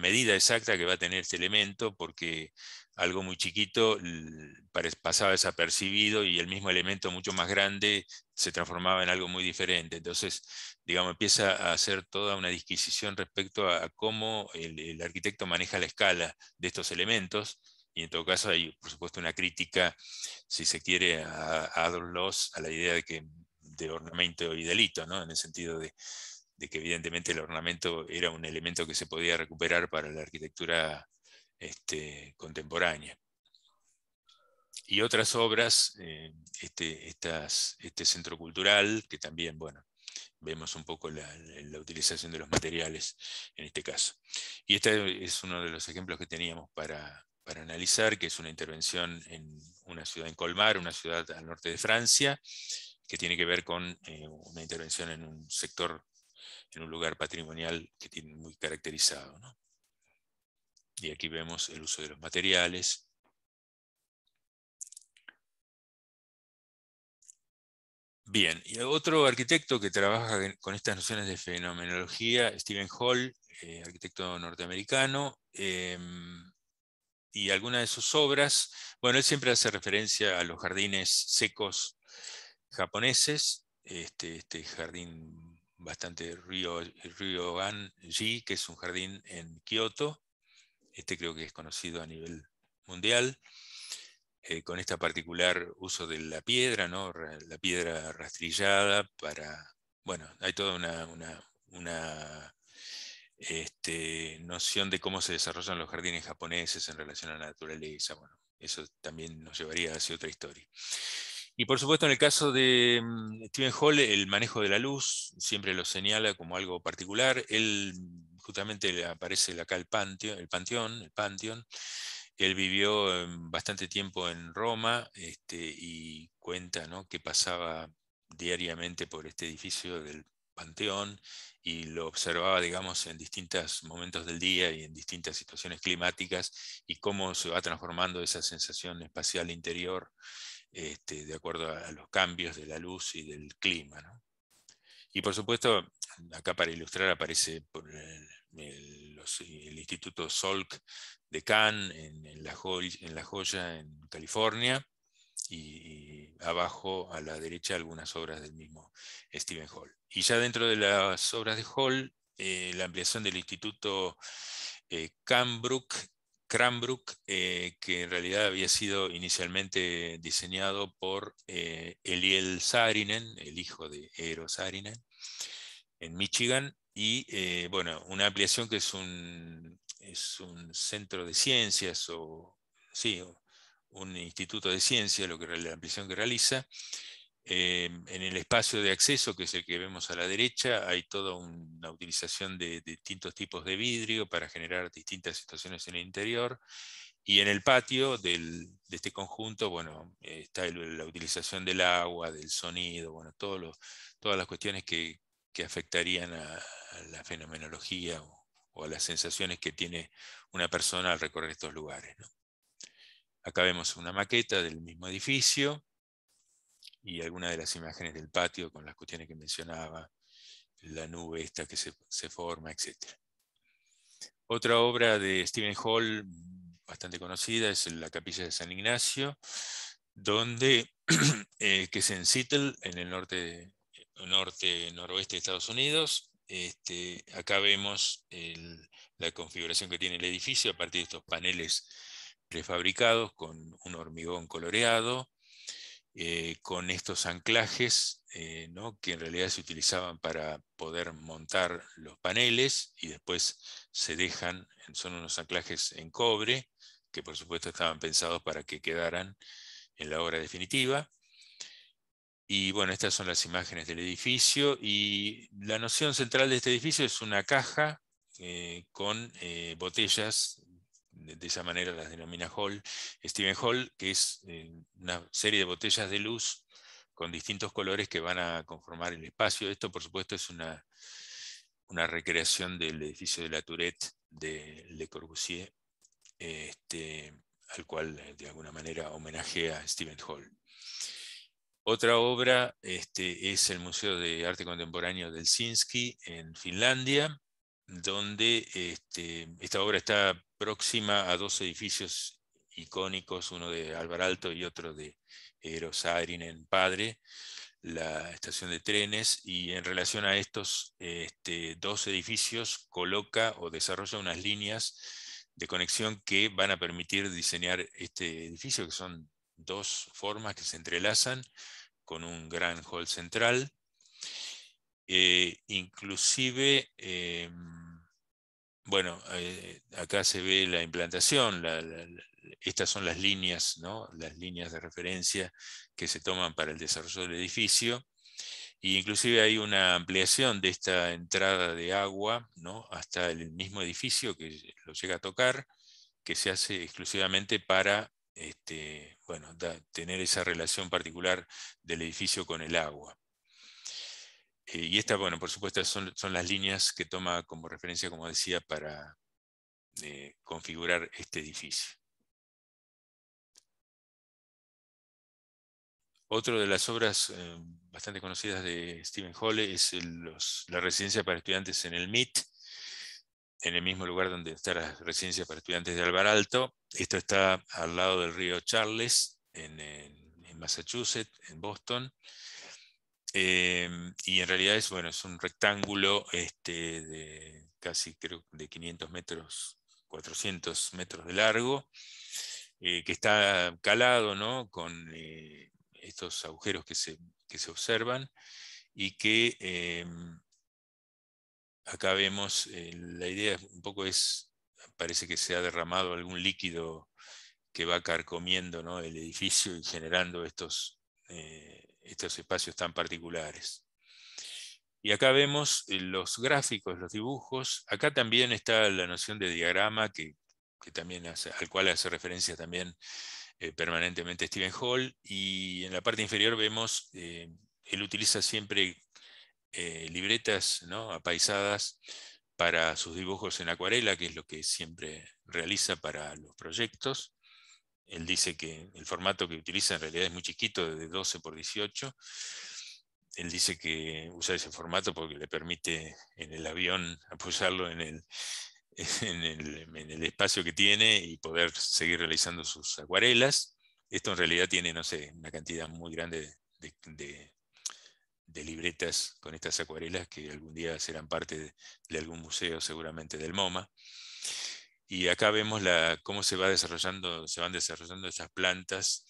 medida exacta que va a tener este elemento, porque algo muy chiquito pasaba desapercibido y el mismo elemento mucho más grande se transformaba en algo muy diferente. Entonces, digamos, empieza a hacer toda una disquisición respecto a, cómo el, arquitecto maneja la escala de estos elementos y en todo caso hay, por supuesto, una crítica, si se quiere, a Adolf Loss, a la idea de que de ornamento y delito, ¿no? en el sentido de, de que evidentemente el ornamento era un elemento que se podía recuperar para la arquitectura este, contemporánea. Y otras obras, eh, este, este centro cultural, que también, bueno, vemos un poco la, utilización de los materiales en este caso. Y este es uno de los ejemplos que teníamos para, analizar, que es una intervención en una ciudad en Colmar, una ciudad al norte de Francia, que tiene que ver con eh, una intervención en un sector en un lugar patrimonial que tiene muy caracterizado. Y aquí vemos el uso de los materiales. Bien, y otro arquitecto que trabaja con estas nociones de fenomenología, Stephen Hall, eh, arquitecto norteamericano, em, y algunas de sus obras, bueno, él siempre hace referencia a los jardines secos japoneses, este, este jardín bastante río Ganji, que es un jardín en Kioto. Este creo que es conocido a nivel mundial, eh, con este particular uso de la piedra, ¿no? la piedra rastrillada para... Bueno, hay toda una, una, este, noción de cómo se desarrollan los jardines japoneses en relación a la naturaleza. Bueno, eso también nos llevaría hacia otra historia. Y por supuesto, en el caso de mm, Stephen Hall, el manejo de la luz siempre lo señala como algo particular. Él mm, justamente aparece acá el panteón, el panteón, el panteón. Él vivió em, bastante tiempo en Roma este, y cuenta que pasaba diariamente por este edificio del Panteón y lo observaba, digamos, en distintos momentos del día y en distintas situaciones climáticas y cómo se va transformando esa sensación espacial interior este, de acuerdo a, los cambios de la luz y del clima. Y por supuesto, acá para ilustrar aparece el, Instituto Salk de Cannes en, la, en la, Joya, en California, y, abajo a la derecha algunas obras del mismo Stephen Hall. Y ya dentro de las obras de Hall, eh, la ampliación del Instituto eh, Cambrook Cranbrook, eh, que en realidad había sido inicialmente diseñado por eh, Eliel Saarinen, el hijo de Eero Saarinen, en Michigan, y eh, bueno, una ampliación que es un, es un centro de ciencias o sí, un instituto de ciencias, la ampliación que realiza, Em, en el espacio de acceso, que es el que vemos a la derecha, hay toda una utilización de, distintos tipos de vidrio para generar distintas situaciones en el interior. Y en el patio de este conjunto, bueno, está la utilización del agua, del sonido, bueno, todas las cuestiones que, afectarían a, la fenomenología o, a las sensaciones que tiene una persona al recorrer estos lugares. Acá vemos una maqueta del mismo edificio y algunas de las imágenes del patio con las cuestiones que mencionaba, la nube esta que se, forma, etc. Otra obra de Stephen Hall, bastante conocida, es La Capilla de San Ignacio, donde, eh, que es en Seattle, en el norte, norte noroeste de Estados Unidos. Este, acá vemos la configuración que tiene el edificio a partir de estos paneles prefabricados con un hormigón coloreado, eh, con estos anclajes eh, que en realidad se utilizaban para poder montar los paneles y después se dejan, son unos anclajes en cobre, que por supuesto estaban pensados para que quedaran en la obra definitiva. Y bueno, estas son las imágenes del edificio y la noción central de este edificio es una caja eh, con botellas de esa manera las denomina Hall, Stephen Hall, que es eh, una serie de botellas de luz con distintos colores que van a conformar el espacio. Esto, por supuesto, es una, una recreación del edificio de la Tourette de Le Corbusier, este, al cual eh, de alguna manera homenajea Stephen Hall. Otra obra este, es el Museo de Arte Contemporáneo del Sinsky en Finlandia, donde este, esta obra está próxima a dos edificios icónicos, uno de Alto y otro de Eros en Padre, la estación de trenes, y en relación a estos este, dos edificios coloca o desarrolla unas líneas de conexión que van a permitir diseñar este edificio, que son dos formas que se entrelazan con un gran hall central. Eh, inclusive em, bueno, eh, acá se ve la implantación, estas son las líneas, ¿no? las líneas de referencia que se toman para el desarrollo del edificio. inclusive hay una ampliación de esta entrada de agua ¿no? hasta el mismo edificio que lo llega a tocar, que se hace exclusivamente para este, tener esa relación particular del edificio con el agua. Eh, y estas, bueno, por supuesto, son, las líneas que toma como referencia, como decía, para eh, configurar este edificio. Otra de las obras eh, bastante conocidas de Stephen Hole es la residencia para estudiantes en el MIT, en el mismo lugar donde está la residencia para estudiantes de Alvaralto. Esto está al lado del río Charles, en Massachusetts, en Boston. Em, y en realidad es, bueno, es un rectángulo este, de casi creo de 500 metros, 400 metros de largo, eh, que está calado ¿no? con eh, estos agujeros que se, se, observan y que em, acá vemos, eh, la idea un poco es, parece que se ha derramado algún líquido que va carcomiendo ¿no? el edificio y generando estos estos espacios tan particulares. Y acá vemos eh, los gráficos, los dibujos. Acá también está la noción de diagrama, que, también al cual hace referencia también eh, permanentemente Stephen Hall. Y en la parte inferior vemos, eh, él utiliza siempre eh, libretas ¿no? apaisadas para sus dibujos en acuarela, que es lo que siempre realiza para los proyectos. Él dice que el formato que utiliza en realidad es muy chiquito, de 12 por 18. Él dice que usa ese formato porque le permite en el avión apoyarlo en el, espacio que tiene y poder seguir realizando sus acuarelas. Esto en realidad tiene, no sé, una cantidad muy grande de, libretas con estas acuarelas que algún día serán parte de, algún museo, seguramente del MoMA. Y acá vemos la, cómo se, va desarrollando, se van desarrollando esas plantas.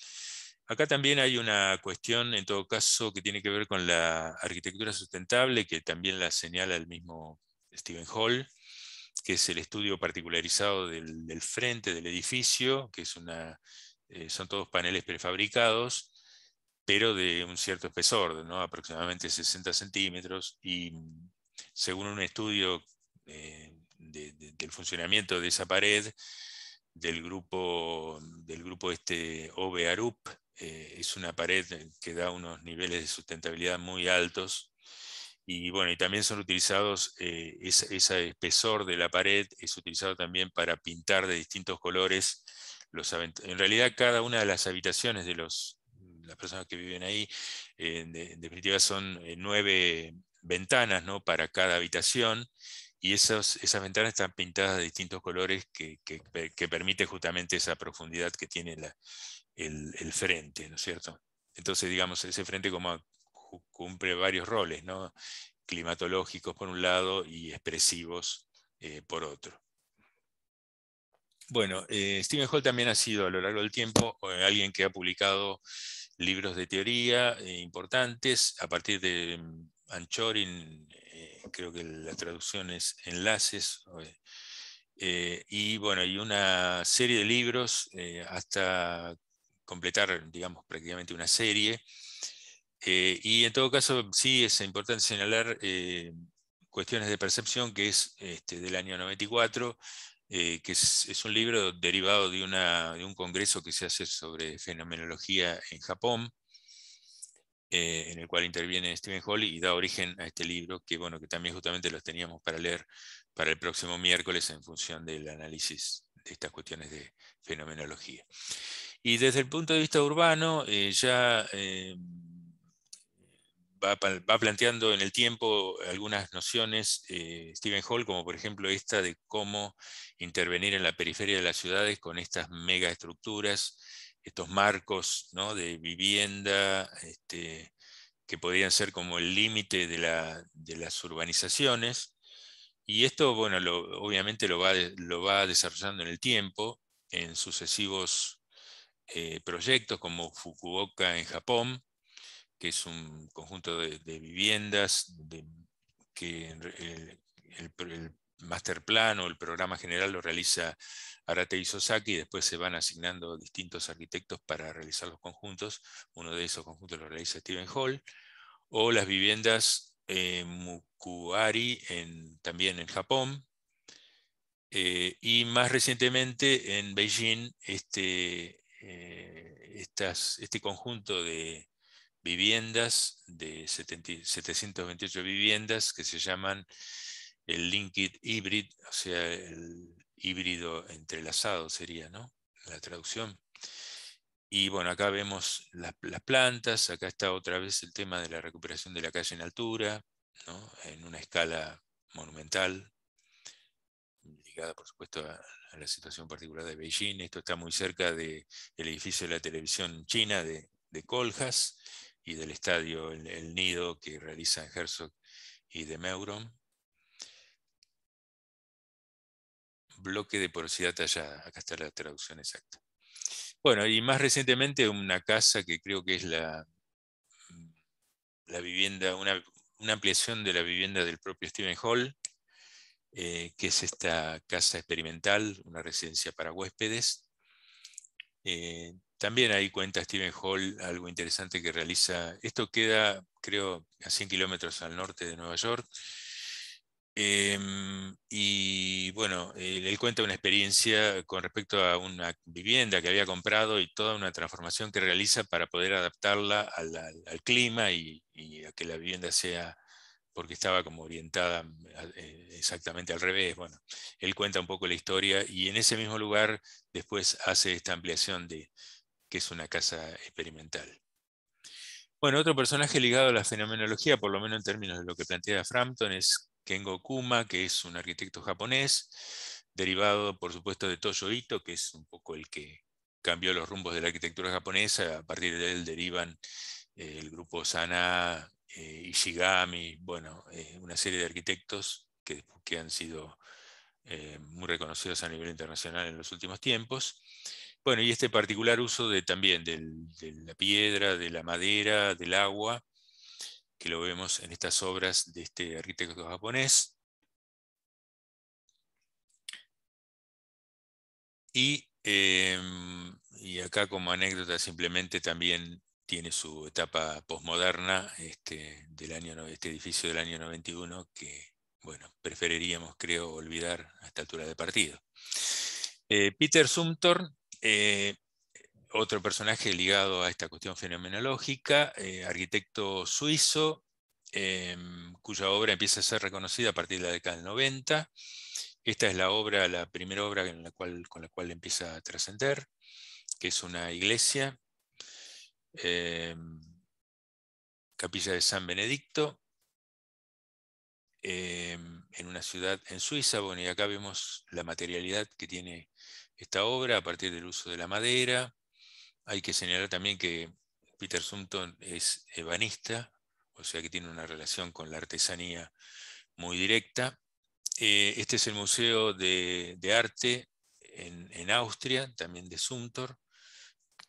Acá también hay una cuestión, en todo caso, que tiene que ver con la arquitectura sustentable, que también la señala el mismo Stephen Hall, que es el estudio particularizado del, frente del edificio, que es una, eh, son todos paneles prefabricados, pero de un cierto espesor, ¿no? aproximadamente 60 centímetros, y según un estudio eh, del funcionamiento de esa pared del grupo, del grupo este OVE-ARUP. Eh, es una pared que da unos niveles de sustentabilidad muy altos. Y bueno, y también son utilizados, eh, ese, espesor de la pared es utilizado también para pintar de distintos colores. Los, en realidad cada una de las habitaciones de los, las personas que viven ahí, eh, en definitiva son eh, nueve ventanas ¿no? para cada habitación y esas, ventanas están pintadas de distintos colores que, que, permite justamente esa profundidad que tiene el, frente, ¿no es cierto? Entonces, digamos, ese frente cumple varios roles, Climatológicos por un lado y expresivos eh, por otro. Bueno, eh, Stephen Hall también ha sido a lo largo del tiempo eh, alguien que ha publicado libros de teoría importantes a partir de mm, Anchorin creo que la traducción es Enlaces, eh, eh, y bueno, y una serie de libros eh, hasta completar, digamos, prácticamente una serie. y en todo caso, sí es importante señalar Cuestiones de Percepción, que es este, del año 94, que es, un libro derivado de un congreso que se hace sobre fenomenología en Japón eh, en el cual interviene Stephen Hall y da origen a este libro, que, bueno, que también justamente los teníamos para leer para el próximo miércoles en función del análisis de estas cuestiones de fenomenología. Y desde el punto de vista urbano, eh, ya eh, va, planteando en el tiempo algunas nociones Steven Stephen Hall, como por ejemplo esta de cómo intervenir en la periferia de las ciudades con estas megaestructuras estos marcos de vivienda este, que podrían ser como el límite de, las urbanizaciones. Y esto, bueno, obviamente lo va, lo va, desarrollando en el tiempo, en sucesivos eh, proyectos como Fukuoka en Japón, que es un conjunto de, viviendas que el, proyecto Master Plan o el programa general lo realiza Arate y Sosaki y después se van asignando distintos arquitectos para realizar los conjuntos. Uno de esos conjuntos lo realiza Steven Hall. O las viviendas en eh, Mukuari en, también en Japón. Eh, y más recientemente en Beijing, este, eh, este conjunto de viviendas, de 728 viviendas que se llaman el Linkit híbrido, o sea, el híbrido entrelazado sería, ¿no? La traducción. Y bueno, acá vemos las, plantas, acá está otra vez el tema de la recuperación de la calle en altura, ¿no? en una escala monumental, ligada por supuesto a, la situación particular de Beijing. Esto está muy cerca del edificio de la televisión china de, Coljas y del estadio el, el, Nido que realizan Herzog y de Meuron. bloque de porosidad tallada. Acá está la traducción exacta. Bueno, y más recientemente una casa que creo que es la, la vivienda, una, ampliación de la vivienda del propio Stephen Hall, eh, que es esta casa experimental, una residencia para huéspedes. Eh, también ahí cuenta Stephen Hall algo interesante que realiza. Esto queda, creo, a 100 kilómetros al norte de Nueva York. Em, y bueno, él, cuenta una experiencia con respecto a una vivienda que había comprado y toda una transformación que realiza para poder adaptarla al, clima y, a que la vivienda sea, porque estaba como orientada mm, eh, exactamente al revés. Bueno, él cuenta un poco la historia y en ese mismo lugar después hace esta ampliación de que es una casa experimental. Bueno, otro personaje ligado a la fenomenología, por lo menos en términos de lo que plantea Frampton, es Kengo Kuma, que es un arquitecto japonés, derivado por supuesto de Toyo Ito, que es un poco el que cambió los rumbos de la arquitectura japonesa, a partir de él derivan eh, el grupo Sana, eh, Ishigami, bueno, eh, una serie de arquitectos que, han sido muy reconocidos a nivel internacional en los últimos tiempos. Bueno, y este particular uso también de la piedra, de la madera, del agua, que lo vemos en estas obras de este arquitecto japonés. Y, em, y acá como anécdota simplemente también tiene su etapa posmoderna, este, del año, este edificio del año 91 que, bueno, preferiríamos, creo, olvidar a esta altura de partido. Eh, Peter Sumter eh, otro personaje ligado a esta cuestión fenomenológica, eh, arquitecto suizo, em, cuya obra empieza a ser reconocida a partir de la década del 90. Esta es la obra, la primera obra la cual, con la cual empieza a trascender, que es una iglesia, em, capilla de San Benedicto, em, en una ciudad en Suiza. Bueno, y acá vemos la materialidad que tiene esta obra a partir del uso de la madera, hay que señalar también que Peter Sumpton es ebanista, o sea que tiene una relación con la artesanía muy directa. Eh, este es el Museo de, Arte en, Austria, también de Sumtor.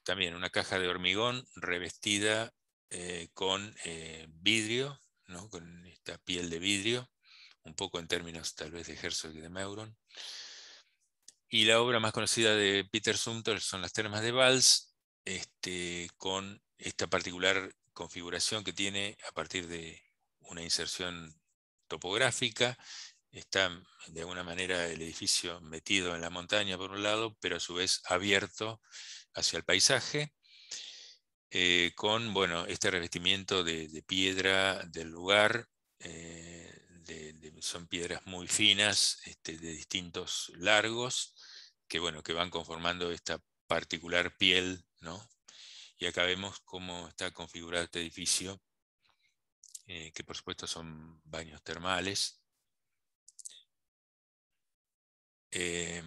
También una caja de hormigón revestida eh, con eh, vidrio, con esta piel de vidrio, un poco en términos tal vez de Herzog y de Meuron. Y la obra más conocida de Peter Sumter son las termas de Valls, este, con esta particular configuración que tiene a partir de una inserción topográfica. Está de alguna manera el edificio metido en la montaña por un lado, pero a su vez abierto hacia el paisaje, eh, con bueno, este revestimiento de, piedra del lugar. Eh, son piedras muy finas, este, de distintos largos, que, bueno, que van conformando esta particular piel y acá vemos cómo está configurado este edificio, eh, que por supuesto son baños termales. Eh,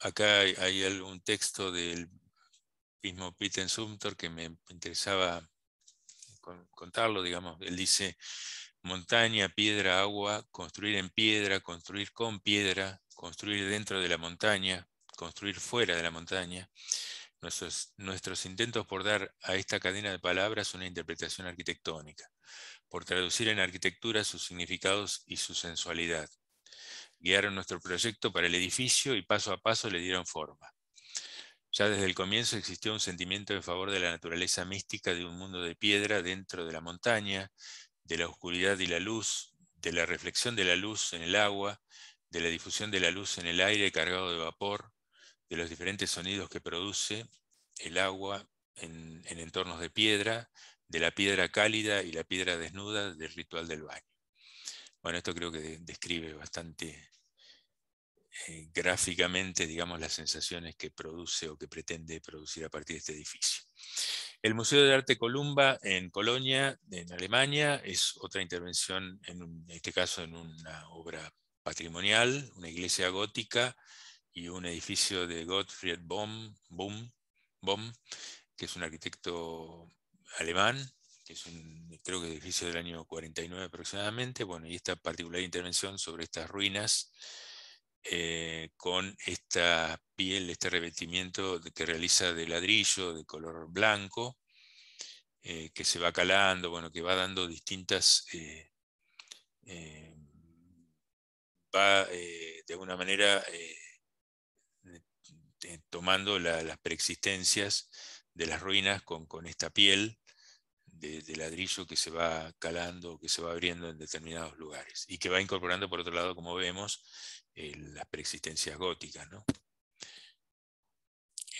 acá hay, un texto del mismo Peter Sumter que me interesaba contarlo, digamos. Él dice, montaña, piedra, agua, construir en piedra, construir con piedra, construir dentro de la montaña, construir fuera de la montaña, Nuestros, intentos por dar a esta cadena de palabras una interpretación arquitectónica, por traducir en arquitectura sus significados y su sensualidad. Guiaron nuestro proyecto para el edificio y paso a paso le dieron forma. Ya desde el comienzo existió un sentimiento en favor de la naturaleza mística de un mundo de piedra dentro de la montaña, de la oscuridad y la luz, de la reflexión de la luz en el agua, de la difusión de la luz en el aire cargado de vapor, de los diferentes sonidos que produce el agua en, entornos de piedra, de la piedra cálida y la piedra desnuda del ritual del baño. Bueno, esto creo que describe bastante eh, gráficamente, digamos, las sensaciones que produce o que pretende producir a partir de este edificio. El Museo de Arte Columba en Colonia, en Alemania, es otra intervención, en este caso en una obra patrimonial, una iglesia gótica y un edificio de Gottfried Baum, que es un arquitecto alemán, que es un, creo que edificio del año 49 aproximadamente, bueno, y esta particular intervención sobre estas ruinas eh, con esta piel, este revestimiento que realiza de ladrillo de color blanco, eh, que se va calando, bueno, que va dando distintas... Eh, va de alguna manera eh, tomando las preexistencias de las ruinas con, esta piel de, ladrillo que se va calando, que se va abriendo en determinados lugares y que va incorporando, por otro lado, como vemos, eh, las preexistencias góticas.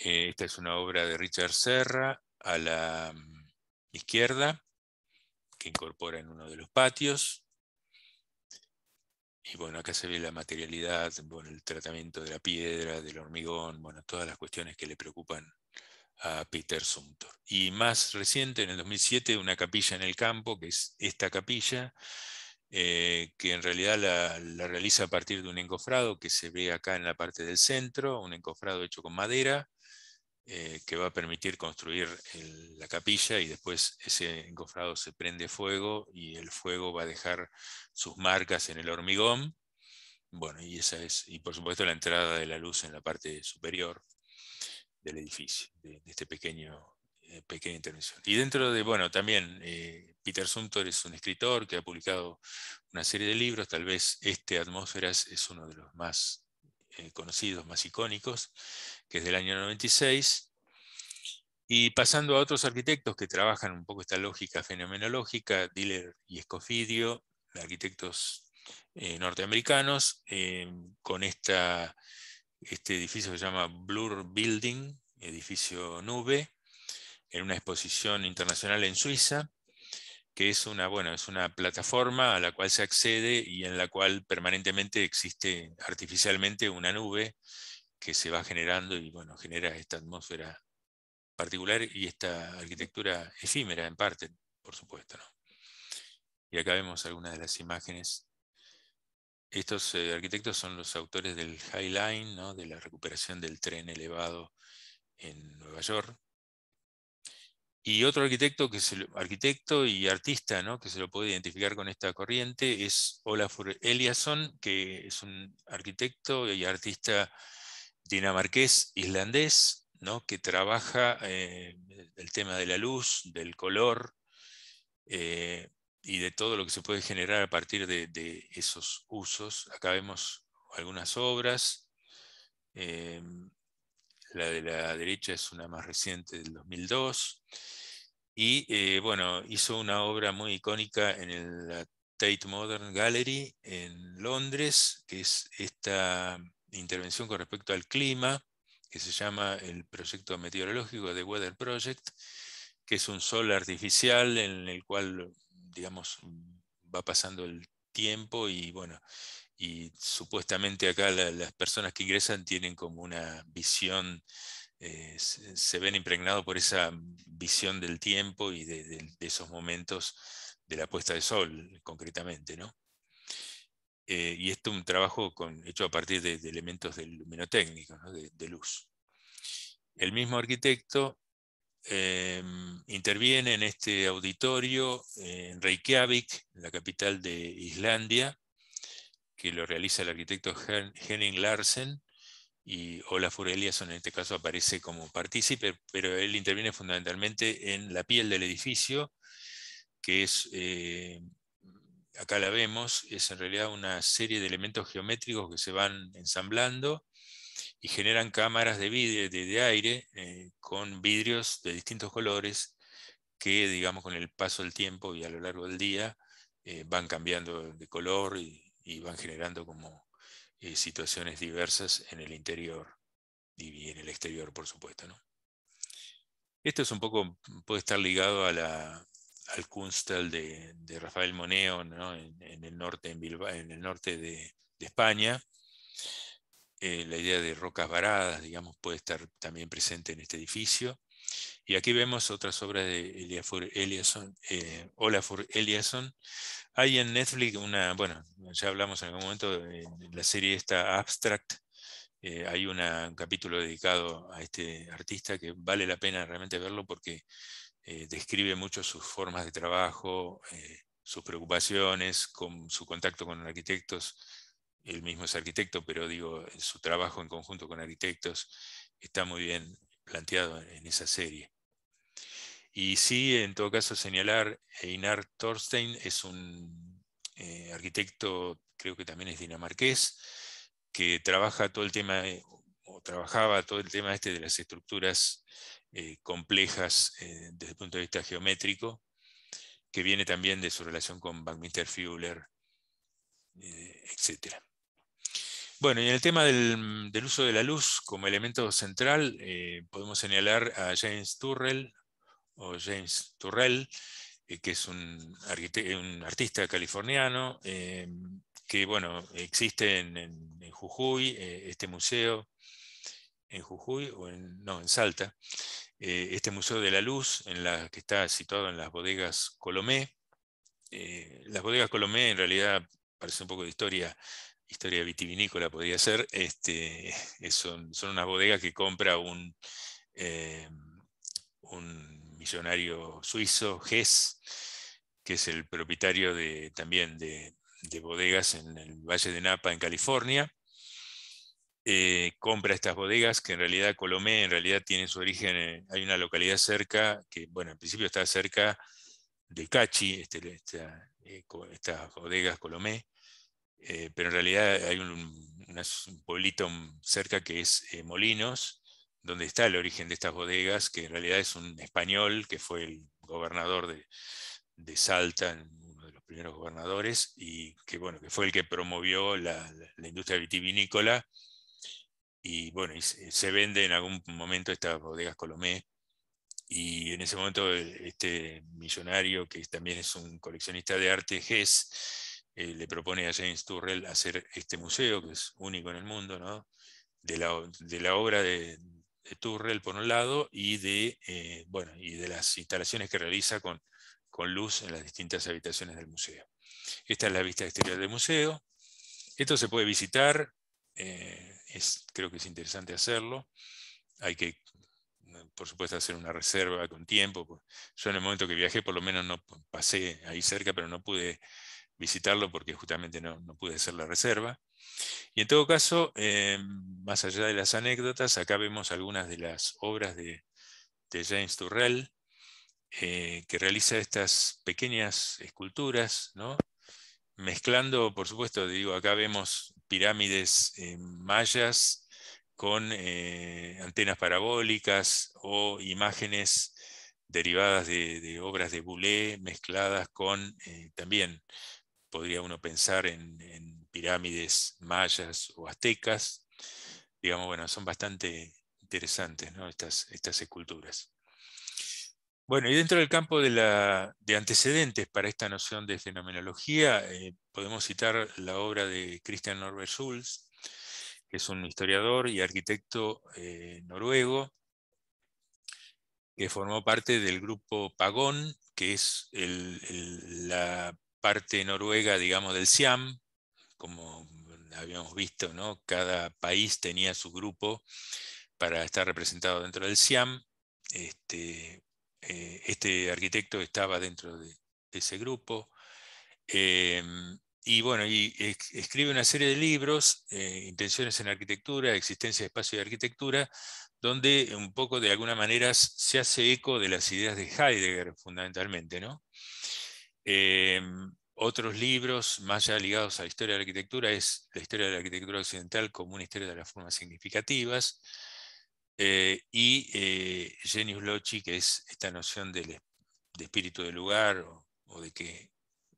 Eh, esta es una obra de Richard Serra a la mm, izquierda, que incorpora en uno de los patios. Y bueno, acá se ve la materialidad, el tratamiento de la piedra, del hormigón, bueno, todas las cuestiones que le preocupan a Peter Sumter. Y más reciente, en el 2007, una capilla en el campo, que es esta capilla, eh, que en realidad la, realiza a partir de un encofrado que se ve acá en la parte del centro, un encofrado hecho con madera, eh, que va a permitir construir la capilla y después ese encofrado se prende fuego y el fuego va a dejar sus marcas en el hormigón. Bueno, y esa es, y por supuesto la entrada de la luz en la parte superior del edificio, de, este pequeño eh, pequeña intervención. Y dentro de, bueno, también eh, Peter Sumter es un escritor que ha publicado una serie de libros, tal vez este Atmósferas es uno de los más conocidos, más icónicos, que es del año 96, y pasando a otros arquitectos que trabajan un poco esta lógica fenomenológica, Diller y Escofidio, arquitectos eh, norteamericanos, eh, con esta, este edificio que se llama Blur Building, edificio nube, en una exposición internacional en Suiza, que es una, bueno, es una plataforma a la cual se accede y en la cual permanentemente existe artificialmente una nube que se va generando y bueno, genera esta atmósfera particular y esta arquitectura efímera en parte, por supuesto. Y acá vemos algunas de las imágenes. Estos eh, arquitectos son los autores del High Line, ¿no? de la recuperación del tren elevado en Nueva York. Y otro arquitecto, que arquitecto y artista ¿no? que se lo puede identificar con esta corriente es Olafur Eliasson, que es un arquitecto y artista dinamarqués islandés, ¿no? que trabaja eh, el tema de la luz, del color eh, y de todo lo que se puede generar a partir de, esos usos. Acá vemos algunas obras. Eh, la de la derecha es una más reciente del 2002. Y bueno, hizo una obra muy icónica en la Tate Modern Gallery en Londres, que es esta intervención con respecto al clima, que se llama el proyecto meteorológico de Weather Project, que es un sol artificial en el cual, digamos, va pasando el tiempo y bueno, y supuestamente acá las personas que ingresan tienen como una visión, eh, se, ven impregnados por esa visión del tiempo y de esos momentos de la puesta de sol, concretamente, ¿no? Eh, y esto es un trabajo con, hecho a partir de, elementos del luminotécnicos, de, luz. El mismo arquitecto em, interviene en este auditorio eh, en Reykjavik, la capital de Islandia, que lo realiza el arquitecto Henning Larsen, y Olafur Eliasson en este caso aparece como partícipe, pero él interviene fundamentalmente en la piel del edificio, que es eh, acá la vemos, es en realidad una serie de elementos geométricos que se van ensamblando y generan cámaras de, de, aire eh, con vidrios de distintos colores que, digamos, con el paso del tiempo y a lo largo del día eh, van cambiando de color y, van generando como eh, situaciones diversas en el interior y, en el exterior, por supuesto. ¿no? Esto es un poco, puede estar ligado a la, al Kunstel de, Rafael Moneo en, el norte, en, el norte de, España. Eh, la idea de rocas varadas, digamos, puede estar también presente en este edificio. Y aquí vemos otras obras de Eliafor Eliasson, eh, Olafur Eliasson. Hay en Netflix una, bueno, ya hablamos en algún momento de eh, la serie esta Abstract. hay un capítulo dedicado a este artista que vale la pena realmente verlo porque eh, describe mucho sus formas de trabajo, eh, sus preocupaciones, con su contacto con arquitectos. Él mismo es arquitecto, pero digo, su trabajo en conjunto con arquitectos está muy bien planteado en esa serie. Y sí, en todo caso, señalar, Einar Thorstein es un eh, arquitecto, creo que también es dinamarqués, que trabaja todo el tema, o trabajaba todo el tema este de las estructuras eh, complejas eh, desde el punto de vista geométrico, que viene también de su relación con Buckminster Fuller, etc. Eh, bueno, y en el tema del, uso de la luz como elemento central, podemos señalar a James Turrell, o James Turrell, que es un, artista californiano, que bueno, existe en, Jujuy, este museo en Jujuy, o no, en Salta, eh, este Museo de la Luz, en la, que está situado en las bodegas Colomé. Eh, las bodegas Colomé en realidad parece un poco de historia, historia vitivinícola podría ser, este, son, unas bodegas que compra un, eh, un millonario suizo, Hess, que es el propietario también de bodegas en el Valle de Napa, en California, eh, compra estas bodegas que en realidad Colomé en realidad tiene su origen, eh, hay una localidad cerca, que bueno, en principio está cerca de Cachi, este, eh, estas bodegas Colomé, pero en realidad hay un, un, pueblito cerca que es Molinos, donde está el origen de estas bodegas, que en realidad es un español que fue el gobernador de, de Salta, uno de los primeros gobernadores, y que, bueno, que fue el que promovió la industria vitivinícola y bueno, se, vende en algún momento estas bodegas Colomé, y en ese momento eh, este millonario, que también es un coleccionista de arte, Gess eh, le propone a James Turrell hacer este museo, que es único en el mundo, de, la, obra de, Turrell por un lado y de, eh, bueno, y de las instalaciones que realiza con, con, luz en las distintas habitaciones del museo. Esta es la vista exterior del museo. Esto se puede visitar eh, creo que es interesante hacerlo. Hay que, por supuesto, hacer una reserva con tiempo. Pues. Yo en el momento que viajé, por lo menos no pasé ahí cerca, pero no pude visitarlo porque justamente no, pude hacer la reserva. Y en todo caso, eh, más allá de las anécdotas, acá vemos algunas de las obras de, James Turrell, eh, que realiza estas pequeñas esculturas, mezclando, por supuesto, digo, acá vemos pirámides eh, mayas con eh, antenas parabólicas o imágenes derivadas de, obras de Boulet mezcladas con eh, también podría uno pensar en, pirámides mayas o aztecas. Digamos, bueno, son bastante interesantes estas, estas esculturas. Bueno, y dentro del campo de, antecedentes para esta noción de fenomenología, eh, podemos citar la obra de Christian Norbert Schulz, que es un historiador y arquitecto eh, noruego, que formó parte del grupo Pagón, que es la parte noruega, digamos, del SIAM, como habíamos visto, ¿no? cada país tenía su grupo para estar representado dentro del SIAM. Este, eh, este arquitecto estaba dentro de, ese grupo. Em, y bueno, y escribe una serie de libros, eh, Intenciones en Arquitectura, Existencia de Espacio de Arquitectura, donde un poco de alguna manera se hace eco de las ideas de Heidegger fundamentalmente. Em, otros libros más ya ligados a la historia de la arquitectura es La historia de la arquitectura occidental como una historia de las formas significativas, eh, y eh, Genius Loci, que es esta noción del, de espíritu del lugar o, de que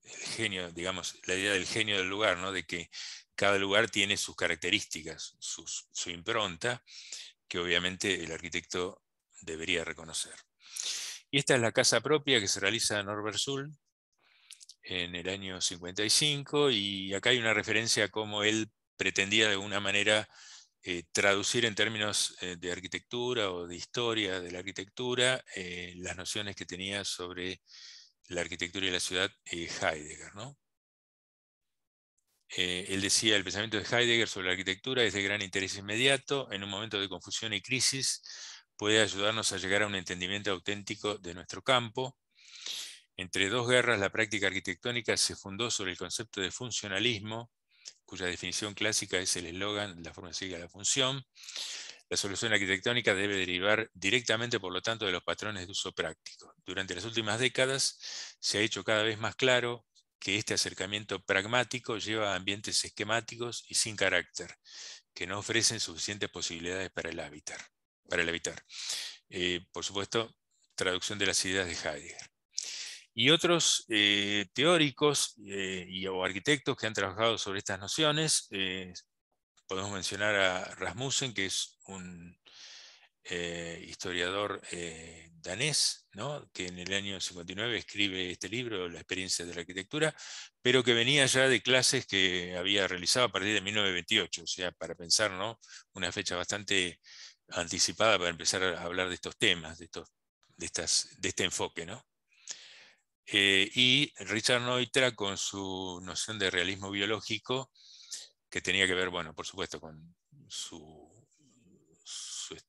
el genio, digamos, la idea del genio del lugar, ¿no? de que cada lugar tiene sus características, su impronta, que obviamente el arquitecto debería reconocer. Y esta es la casa propia que se realiza en Sul en el año 55 y acá hay una referencia a cómo él pretendía de alguna manera eh, traducir en términos eh, de arquitectura o de historia de la arquitectura eh, las nociones que tenía sobre la arquitectura y la ciudad Heidegger. ¿no? él decía, el pensamiento de Heidegger sobre la arquitectura es de gran interés inmediato, en un momento de confusión y crisis puede ayudarnos a llegar a un entendimiento auténtico de nuestro campo. Entre dos guerras, la práctica arquitectónica se fundó sobre el concepto de funcionalismo, cuya definición clásica es el eslogan, la forma sigue a la función. La solución arquitectónica debe derivar directamente, por lo tanto, de los patrones de uso práctico. Durante las últimas décadas se ha hecho cada vez más claro que este acercamiento pragmático lleva a ambientes esquemáticos y sin carácter, que no ofrecen suficientes posibilidades para el hábitat. Para el habitar. Eh, por supuesto, traducción de las ideas de Heidegger y otros eh, teóricos eh, y, o arquitectos que han trabajado sobre estas nociones, eh, podemos mencionar a Rasmussen, que es un historiador danés, ¿no? que en el año 59 escribe este libro, La experiencia de la arquitectura, pero que venía ya de clases que había realizado a partir de 1928, o sea, para pensar, ¿no? una fecha bastante anticipada para empezar a hablar de estos temas, de, estos, de, estas, de este enfoque. ¿no? Eh, y Richard Neutra con su noción de realismo biológico, que tenía que ver, bueno, por supuesto, con su, su,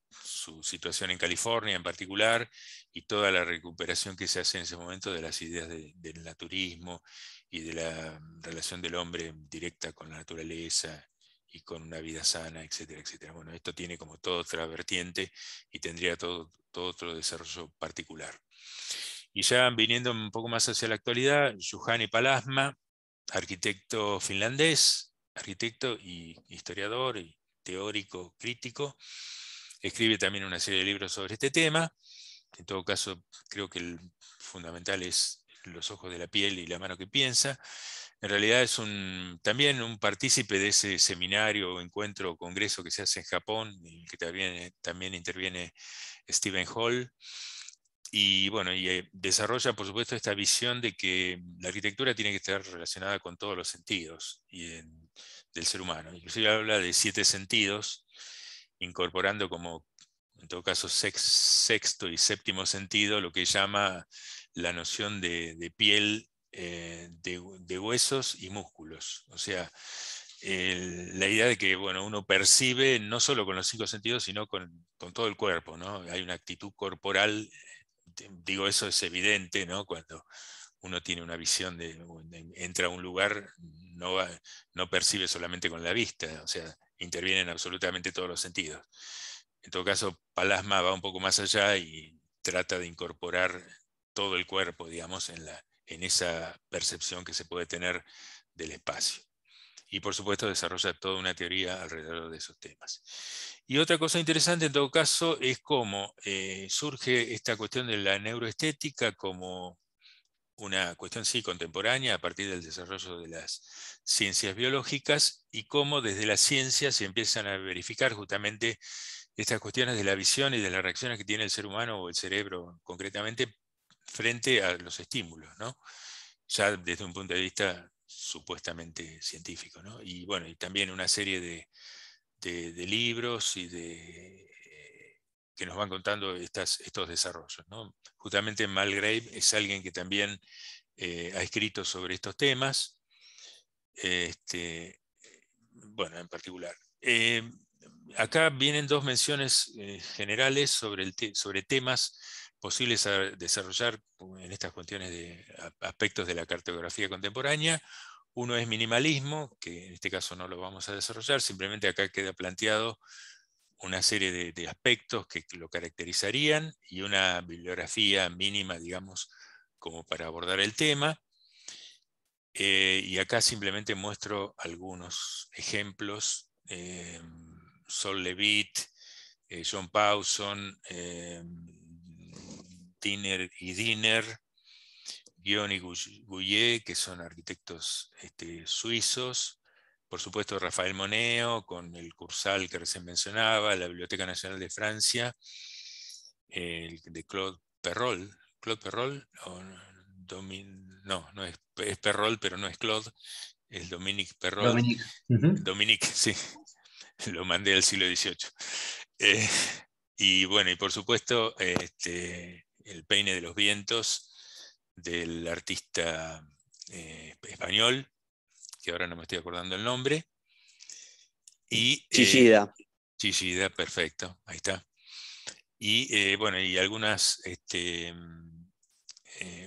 situación en California en particular y toda la recuperación que se hace en ese momento de las ideas del naturismo y de la relación del hombre directa con la naturaleza y con una vida sana, etcétera, etcétera. Bueno, esto tiene como todo otra vertiente y tendría todo, todo otro desarrollo particular. Y ya viniendo un poco más hacia la actualidad, Juhani Palasma, arquitecto finlandés, arquitecto y historiador y teórico crítico, escribe también una serie de libros sobre este tema. En todo caso, creo que el fundamental es los ojos de la piel y la mano que piensa. En realidad es también un partícipe de ese seminario, encuentro, o congreso que se hace en Japón, en el que también, también interviene Stephen Hall y bueno, y eh, desarrolla por supuesto esta visión de que la arquitectura tiene que estar relacionada con todos los sentidos y del ser humano. Inclusive habla de siete sentidos, incorporando como en todo caso sexto y séptimo sentido lo que llama la noción de, piel, eh, de, huesos y músculos. O sea, la idea de que bueno, uno percibe no solo con los cinco sentidos, sino con, con todo el cuerpo. ¿no? Hay una actitud corporal digo, eso es evidente, ¿no? Cuando uno tiene una visión de, entra a un lugar, no, percibe solamente con la vista, o sea, intervienen absolutamente todos los sentidos. En todo caso, Palasma va un poco más allá y trata de incorporar todo el cuerpo, digamos, en, la, en esa percepción que se puede tener del espacio y por supuesto desarrolla toda una teoría alrededor de esos temas. Y otra cosa interesante en todo caso es cómo eh, surge esta cuestión de la neuroestética como una cuestión sí contemporánea a partir del desarrollo de las ciencias biológicas y cómo desde la ciencia se empiezan a verificar justamente estas cuestiones de la visión y de las reacciones que tiene el ser humano o el cerebro concretamente frente a los estímulos, ya desde un punto de vista supuestamente científico. ¿no? Y bueno, y también una serie de, libros y de eh, que nos van contando estas, estos desarrollos. ¿no? Justamente Malgrave es alguien que también eh, ha escrito sobre estos temas, este, bueno, en particular. Eh, acá vienen dos menciones generales sobre, el sobre temas posibles desarrollar pues, en estas cuestiones de aspectos de la cartografía contemporánea. Uno es minimalismo, que en este caso no lo vamos a desarrollar, simplemente acá queda planteado una serie de, aspectos que lo caracterizarían y una bibliografía mínima, digamos, como para abordar el tema. Eh, y acá simplemente muestro algunos ejemplos. Eh, Sol Levit eh, John Pawson, Diner y Diner, Guion y Gouillet, que son arquitectos este, suizos, por supuesto Rafael Moneo, con el Cursal que recién mencionaba, la Biblioteca Nacional de Francia, el de Claude Perrol, Claude Perrol, no, no es, Perrol, pero no es Claude, es Dominique Perrol. Dominique, sí, lo mandé al siglo XVIII. Eh, y bueno, y por supuesto, este, el peine de los vientos del artista eh, español, que ahora no me estoy acordando el nombre. Y, eh, Chichida. perfecto, ahí está. Y eh, bueno, y algunas este, mm,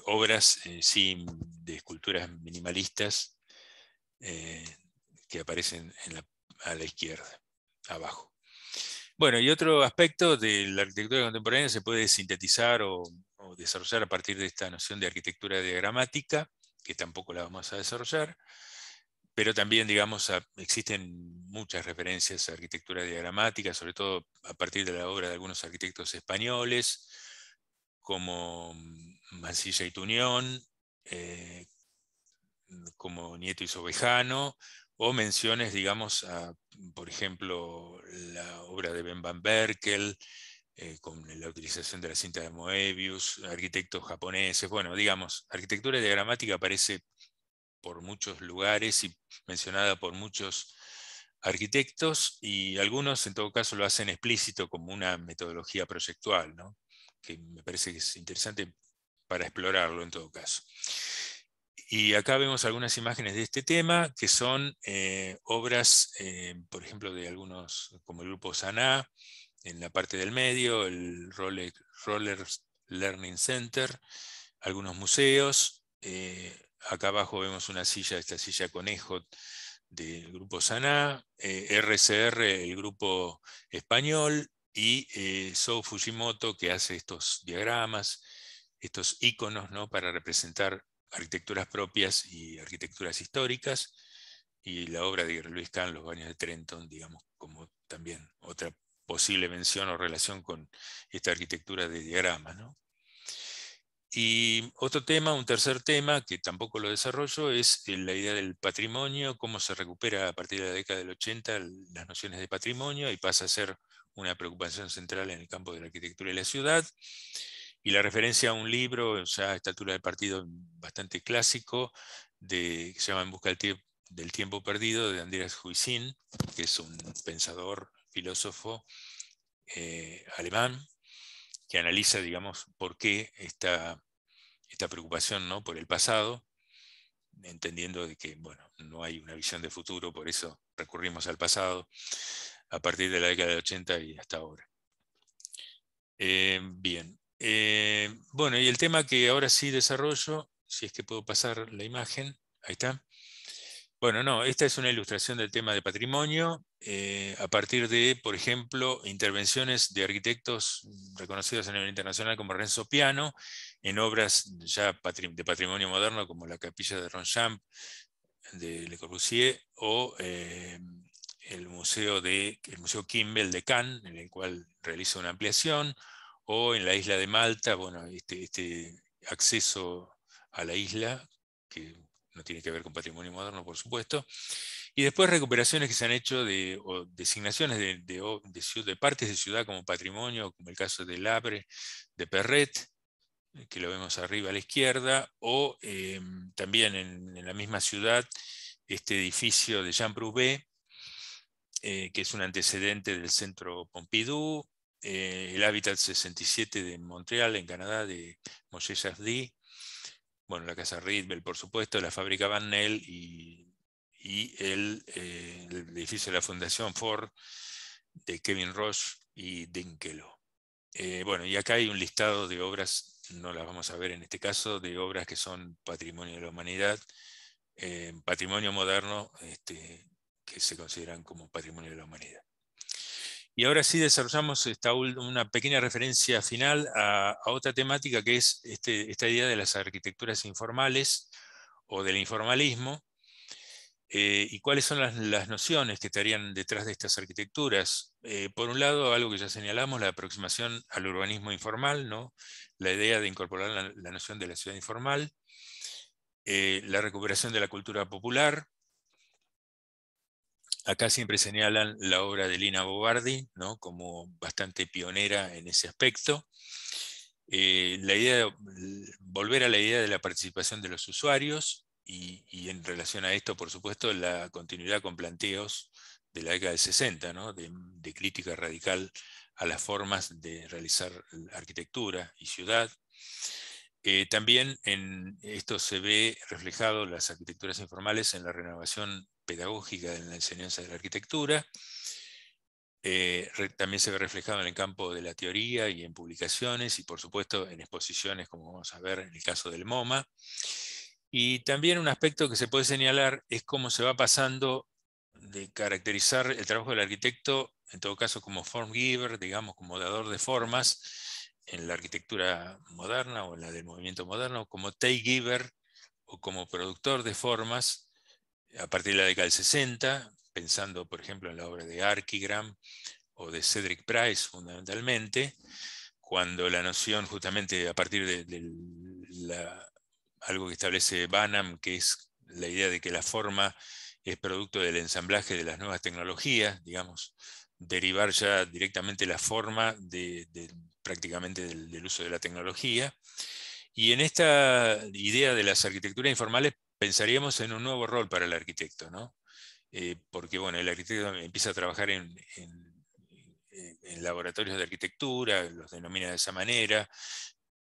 obras, sí, de esculturas minimalistas que aparecen a la izquierda, abajo. Bueno, y otro aspecto de la arquitectura contemporánea se puede sintetizar o, desarrollar a partir de esta noción de arquitectura diagramática, que tampoco la vamos a desarrollar, pero también, digamos, existen muchas referencias a arquitectura diagramática, sobre todo a partir de la obra de algunos arquitectos españoles, como Mansilla y Tunión, eh, como Nieto y Sobejano, o menciones, digamos, a, por ejemplo, la obra de Ben Van Berkel, eh, con la utilización de la cinta de Moebius, arquitectos japoneses, bueno, digamos, arquitectura diagramática aparece por muchos lugares y mencionada por muchos arquitectos y algunos en todo caso lo hacen explícito como una metodología proyectual, que me parece que es interesante para explorarlo en todo caso. Y acá vemos algunas imágenes de este tema, que son eh, obras, eh, por ejemplo, de algunos, como el grupo Sana, en la parte del medio, el Roller, Learning Center, algunos museos. Eh, acá abajo vemos una silla, esta silla conejo del grupo Sana, RCR, el grupo español, y eh, Fujimoto, que hace estos diagramas, estos iconos ¿no? para representar arquitecturas propias y arquitecturas históricas, y la obra de Luis Kahn, Los Baños de Trenton, digamos, como también otra posible mención o relación con esta arquitectura de diagrama. ¿no? Y otro tema, un tercer tema, que tampoco lo desarrollo, es eh, la idea del patrimonio, cómo se recupera a partir de la década del 80 las nociones de patrimonio y pasa a ser una preocupación central en el campo de la arquitectura y la ciudad. Y la referencia a un libro, o a esta altura del partido bastante clásico, de, que se llama En busca del tiempo perdido, de Andreas Huysin, que es un pensador, filósofo eh, alemán, que analiza, digamos, por qué esta, esta preocupación ¿no? por el pasado, entendiendo de que bueno, no hay una visión de futuro, por eso recurrimos al pasado a partir de la década de 80 y hasta ahora. Eh, bien, eh, bueno, y el tema que ahora sí desarrollo, si es que puedo pasar la imagen, ahí está. Bueno, no, esta es una ilustración del tema de patrimonio eh, a partir de, por ejemplo, intervenciones de arquitectos reconocidos a nivel internacional como Renzo Piano, en obras ya de patrimonio moderno como la capilla de Ronchamp de Le Corbusier o eh, el, museo de, el Museo Kimbell de Cannes, en el cual realiza una ampliación, o en la isla de Malta, bueno, este, este, acceso a la isla, que no tiene que ver con patrimonio moderno, por supuesto, y después recuperaciones que se han hecho de designaciones de, de, partes de ciudad como patrimonio, como el caso de Labre, de Perret, que lo vemos arriba a la izquierda, o em, también en, la misma ciudad este edificio de Jean Prouvé, eh, que es un antecedente del centro Pompidou, eh, el Hábitat 67 de Montreal, en Canadá, de Moshe Safdie bueno, la Casa Ritbel, por supuesto, la fábrica Van Nel. y, eh, el, edificio de la Fundación Ford de Kevin Roche y Dinkelo. Eh, bueno, y acá hay un listado de obras, no las vamos a ver en este caso, de obras que son patrimonio de la humanidad, eh, patrimonio moderno, este, que se consideran como patrimonio de la humanidad. Y ahora sí desarrollamos una pequeña referencia final a, otra temática que es este, esta idea de las arquitecturas informales o del informalismo eh, y cuáles son las, nociones que estarían detrás de estas arquitecturas. Eh, por un lado, algo que ya señalamos, la aproximación al urbanismo informal, ¿no? la idea de incorporar la, noción de la ciudad informal, eh, la recuperación de la cultura popular, Acá siempre señalan la obra de Lina Bobardi ¿no? como bastante pionera en ese aspecto. Eh, la idea volver a la idea de la participación de los usuarios y, en relación a esto, por supuesto, la continuidad con planteos de la década del 60, de, crítica radical a las formas de realizar arquitectura y ciudad. Eh, también en esto se ve reflejado las arquitecturas informales en la renovación pedagógica en la enseñanza de la arquitectura. Eh, también se ve reflejado en el campo de la teoría y en publicaciones y por supuesto en exposiciones como vamos a ver en el caso del MoMA. Y también un aspecto que se puede señalar es cómo se va pasando de caracterizar el trabajo del arquitecto, en todo caso como form giver, digamos como dador de formas, en la arquitectura moderna o en la del movimiento moderno, como take giver o como productor de formas, a partir de la década del 60, pensando por ejemplo en la obra de Archigram o de Cedric Price fundamentalmente, cuando la noción justamente a partir de, algo que establece Banham, que es la idea de que la forma es producto del ensamblaje de las nuevas tecnologías, digamos, derivar ya directamente la forma de, prácticamente del, uso de la tecnología. Y en esta idea de las arquitecturas informales pensaríamos en un nuevo rol para el arquitecto, eh, porque bueno, el arquitecto empieza a trabajar en, laboratorios de arquitectura, los denomina de esa manera,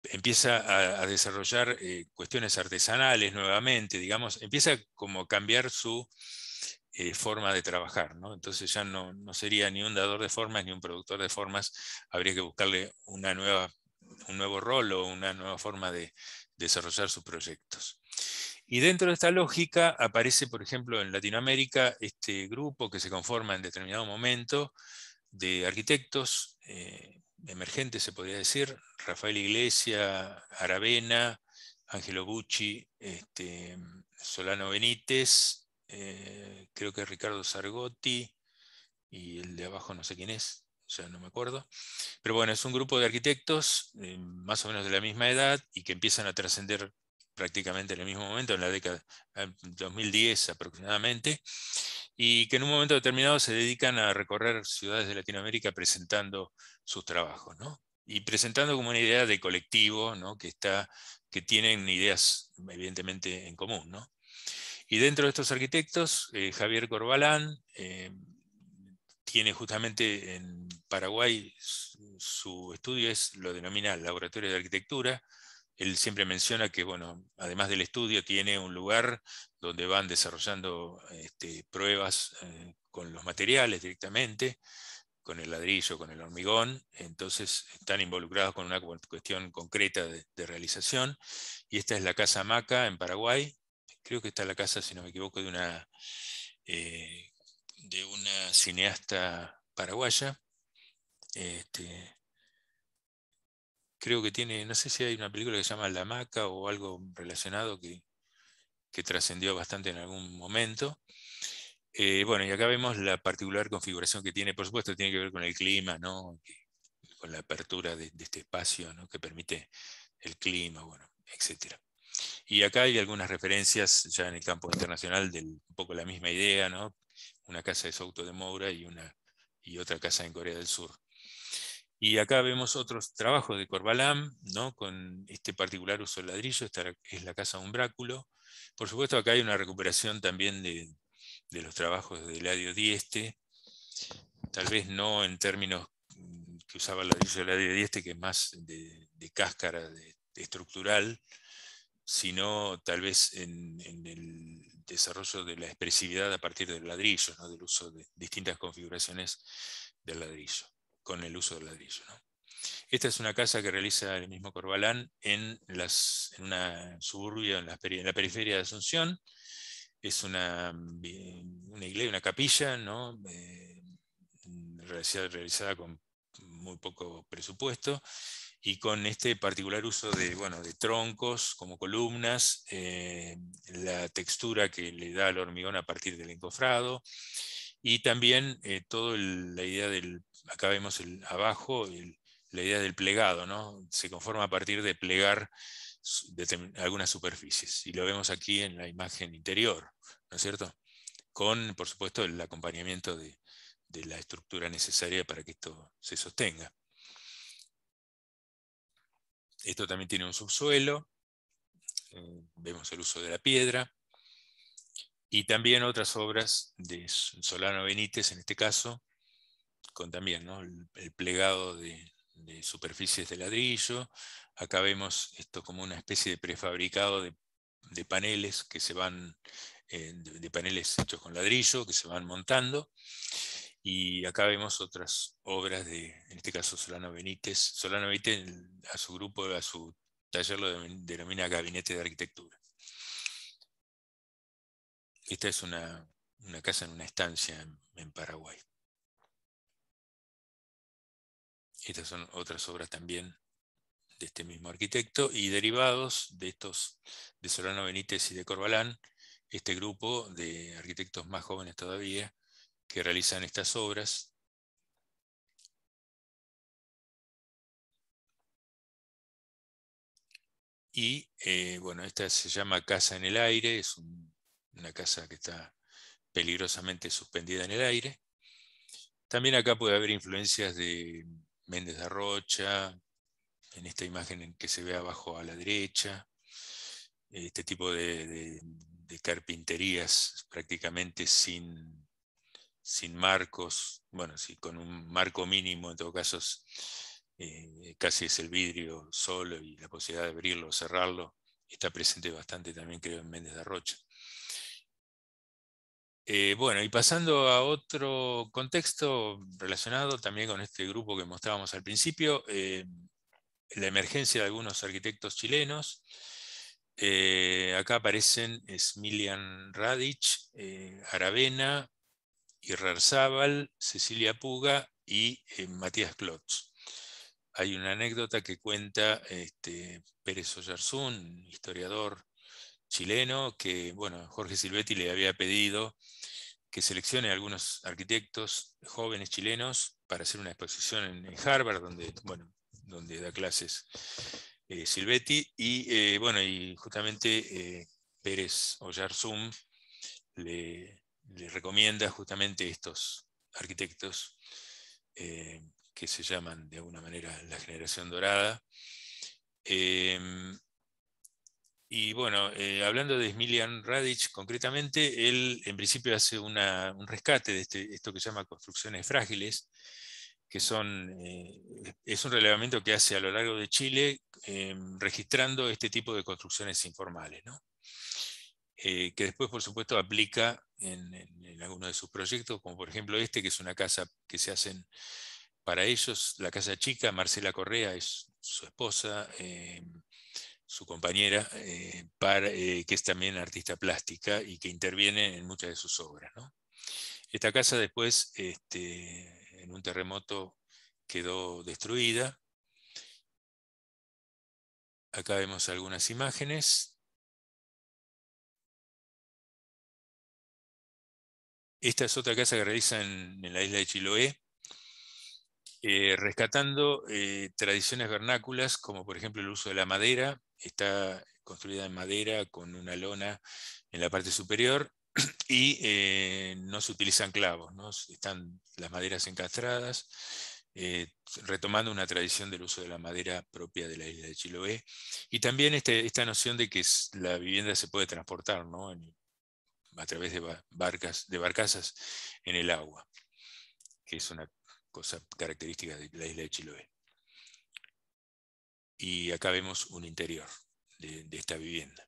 empieza a, desarrollar eh, cuestiones artesanales nuevamente, digamos, empieza como a cambiar su eh, forma de trabajar, Entonces ya no, sería ni un dador de formas ni un productor de formas, habría que buscarle una nueva, un nuevo rol o una nueva forma de desarrollar sus proyectos. Y dentro de esta lógica aparece, por ejemplo, en Latinoamérica este grupo que se conforma en determinado momento de arquitectos eh, emergentes, se podría decir, Rafael Iglesia, Aravena, Ángelo Bucci, este, Solano Benítez, eh, creo que Ricardo Sargotti y el de abajo no sé quién es, o sea, no me acuerdo. Pero bueno, es un grupo de arquitectos eh, más o menos de la misma edad y que empiezan a trascender prácticamente en el mismo momento, en la década 2010 ah, aproximadamente, y que en un momento determinado se dedican a recorrer ciudades de Latinoamérica presentando sus trabajos, ¿no? Y presentando como una idea de colectivo, ¿no? Que, está, que tienen ideas evidentemente en común, ¿no? Y dentro de estos arquitectos, eh, Javier Corbalán eh, tiene justamente en Paraguay su estudio, es, lo denomina Laboratorio de Arquitectura, él siempre menciona que, bueno, además del estudio, tiene un lugar donde van desarrollando este, pruebas eh, con los materiales directamente, con el ladrillo, con el hormigón, entonces están involucrados con una cuestión concreta de, realización. Y esta es la Casa Maca en Paraguay, creo que está la casa, si no me equivoco, de una, eh, de una cineasta paraguaya. Este, creo que tiene, no sé si hay una película que se llama La Maca o algo relacionado que, trascendió bastante en algún momento. Eh, bueno, y acá vemos la particular configuración que tiene, por supuesto, tiene que ver con el clima, con la apertura de, este espacio que permite el clima, bueno, etc. Y acá hay algunas referencias ya en el campo internacional de un poco la misma idea, ¿no? una casa de Souto de Moura y, una, y otra casa en Corea del Sur. Y acá vemos otros trabajos de Corbalán, ¿no? con este particular uso del ladrillo, esta es la casa umbráculo. Por supuesto, acá hay una recuperación también de, los trabajos de ladio Dieste, tal vez no en términos que usaba el ladrillo Dieste, que es más de, cáscara estructural, sino tal vez en, el desarrollo de la expresividad a partir del ladrillo, del uso de distintas configuraciones del ladrillo con el uso del ladrillo. Esta es una casa que realiza el mismo Corbalán en, las, en una suburbia, en la, periferia de Asunción. Es una, mm, una iglesia, una capilla, eh, realizada, con muy poco presupuesto y con este particular uso de, bueno, de troncos como columnas, eh, la textura que le da al hormigón a partir del encofrado y también eh, toda la idea del acá vemos el, abajo la idea del plegado, ¿no? Se conforma a partir de plegar algunas superficies. Y lo vemos aquí en la imagen interior, ¿no es cierto? Con, por supuesto, el acompañamiento de, la estructura necesaria para que esto se sostenga. Esto también tiene un subsuelo. Eh, vemos el uso de la piedra. Y también otras obras de Solano Benítez, en este caso, con también el, plegado de, superficies de ladrillo. Acá vemos esto como una especie de prefabricado de, paneles que se van, eh, de, paneles hechos con ladrillo que se van montando. Y acá vemos otras obras de, en este caso, Solano Benítez. Solano Benítez a su grupo, a su taller lo denomina Gabinete de Arquitectura. Esta es una, casa en una estancia en Paraguay. Estas son otras obras también de este mismo arquitecto y derivados de estos de Solano Benítez y de Corbalán, este grupo de arquitectos más jóvenes todavía que realizan estas obras. Y eh, bueno, esta se llama Casa en el Aire, es una casa que está peligrosamente suspendida en el aire. También acá puede haber influencias de Méndez de Rocha, en esta imagen que se ve abajo a la derecha, este tipo de, carpinterías prácticamente sin, sin marcos, bueno, sí, con un marco mínimo en todo caso, eh, casi es el vidrio solo y la posibilidad de abrirlo o cerrarlo, está presente bastante también creo en Méndez de Arrocha. Eh, bueno, y pasando a otro contexto relacionado también con este grupo que mostrábamos al principio, eh, la emergencia de algunos arquitectos chilenos. Eh, acá aparecen Smilian Radich, Aravena, Irrarzábal, Cecilia Puga y Matías Klotz. Hay una anécdota que cuenta este, Pérez Oyarzún, historiador chileno, que bueno, Jorge Silvetti le había pedido que seleccione a algunos arquitectos jóvenes chilenos para hacer una exposición en, Harvard, donde, bueno, donde da clases eh, Silvetti, y eh, bueno, y justamente eh, Pérez Ollarzum le, le, recomienda justamente estos arquitectos que se llaman de alguna manera la generación dorada. Em, y bueno, eh, hablando de Smilian Radic concretamente, él en principio hace un rescate de este, esto que se llama construcciones frágiles, que son, eh, es un relevamiento que hace a lo largo de Chile eh, registrando este tipo de construcciones informales, que después, por supuesto, aplica en, en algunos de sus proyectos, como por ejemplo este, que es una casa que se hacen para ellos, la casa chica, Marcela Correa es su esposa su compañera, eh, eh, que es también artista plástica y que interviene en muchas de sus obras. Esta casa después, este, en un terremoto, quedó destruida. Acá vemos algunas imágenes. Esta es otra casa que realizan en la isla de Chiloé, eh, rescatando eh, tradiciones vernáculas, como por ejemplo el uso de la madera, está construida en madera con una lona en la parte superior y eh, no se utilizan clavos, ¿no? están las maderas encastradas, retomando una tradición del uso de la madera propia de la isla de Chiloé. Y también este, esta noción de que la vivienda se puede transportar a través de, barcas, de barcazas en el agua, que es una cosa característica de la isla de Chiloé. Y acá vemos un interior de, esta vivienda.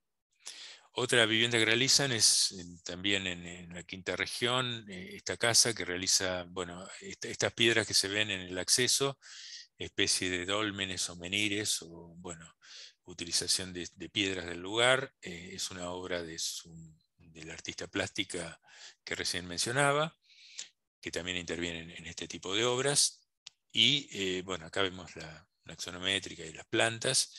Otra vivienda que realizan es también en, la quinta región, eh, esta casa que realiza, bueno, estas piedras que se ven en el acceso, especie de dolmenes o menires, o bueno, utilización de, piedras del lugar, eh, es una obra de del artista plástica que recién mencionaba que también intervienen en este tipo de obras. Y eh, bueno, acá vemos la, axonométrica y las plantas.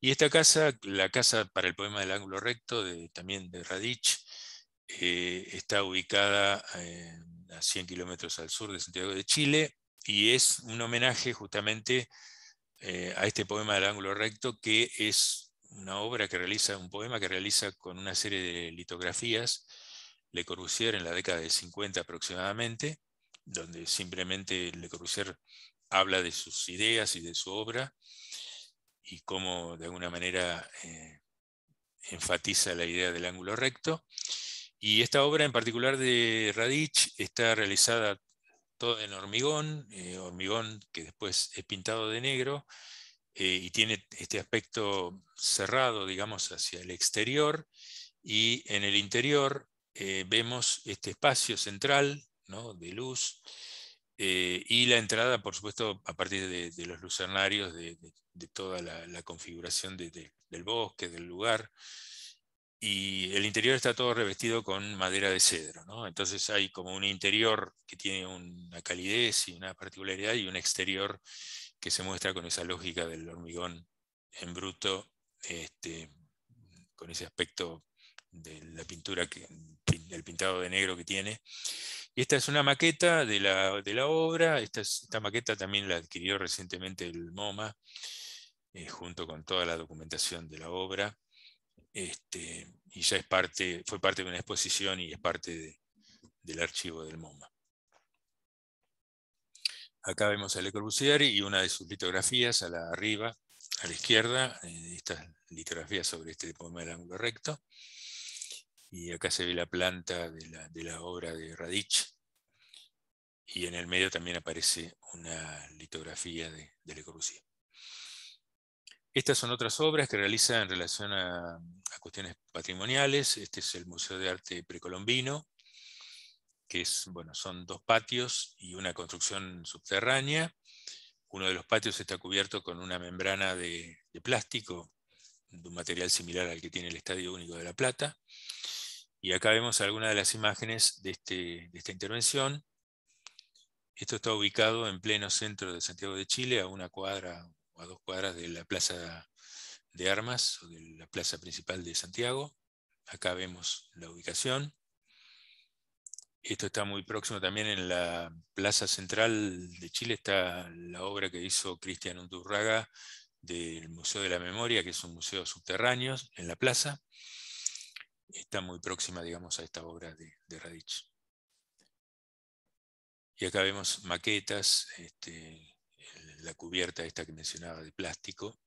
Y esta casa, la casa para el poema del ángulo recto, de, también de Radich, eh, está ubicada eh, a 100 kilómetros al sur de Santiago de Chile y es un homenaje justamente a este poema del ángulo recto, que es una obra que realiza, un poema que realiza con una serie de litografías le Corbusier en la década de 50 aproximadamente, donde simplemente Le Corbusier habla de sus ideas y de su obra y cómo de alguna manera eh, enfatiza la idea del ángulo recto. Y esta obra en particular de Radich está realizada toda en hormigón, eh, hormigón que después es pintado de negro eh, y tiene este aspecto cerrado, digamos, hacia el exterior y en el interior eh, vemos este espacio central de luz eh, y la entrada, por supuesto, a partir de, los lucernarios, de, toda la, configuración del bosque, del lugar. Y el interior está todo revestido con madera de cedro. Entonces hay como un interior que tiene una calidez y una particularidad y un exterior que se muestra con esa lógica del hormigón en bruto, este, con ese aspecto de la pintura que, el pintado de negro que tiene. Y esta es una maqueta de la, obra, esta, esta, maqueta también la adquirió recientemente el MoMA, eh, junto con toda la documentación de la obra, este, y ya es parte, fue parte de una exposición y es parte del archivo del MoMA. Acá vemos a Le Corbusier y una de sus litografías a la arriba, a la izquierda, en eh, esta litografía sobre este poema del ángulo recto y acá se ve la planta de la, obra de Radich, y en el medio también aparece una litografía de, de Le Corbusier. Estas son otras obras que realiza en relación a, cuestiones patrimoniales. Este es el Museo de Arte Precolombino, que es, bueno, son dos patios y una construcción subterránea. Uno de los patios está cubierto con una membrana de plástico, de un material similar al que tiene el Estadio Único de La Plata. Y acá vemos algunas de las imágenes este, de, esta intervención. Esto está ubicado en pleno centro de Santiago de Chile, a una cuadra o a dos cuadras de la Plaza de Armas, o de la Plaza Principal de Santiago. Acá vemos la ubicación. Esto está muy próximo también en la Plaza Central de Chile, está la obra que hizo Cristian Undurraga del Museo de la Memoria, que es un museo subterráneo en la plaza está muy próxima, digamos, a esta obra de, de Radich. Y acá vemos maquetas, este, la cubierta esta que mencionaba de plástico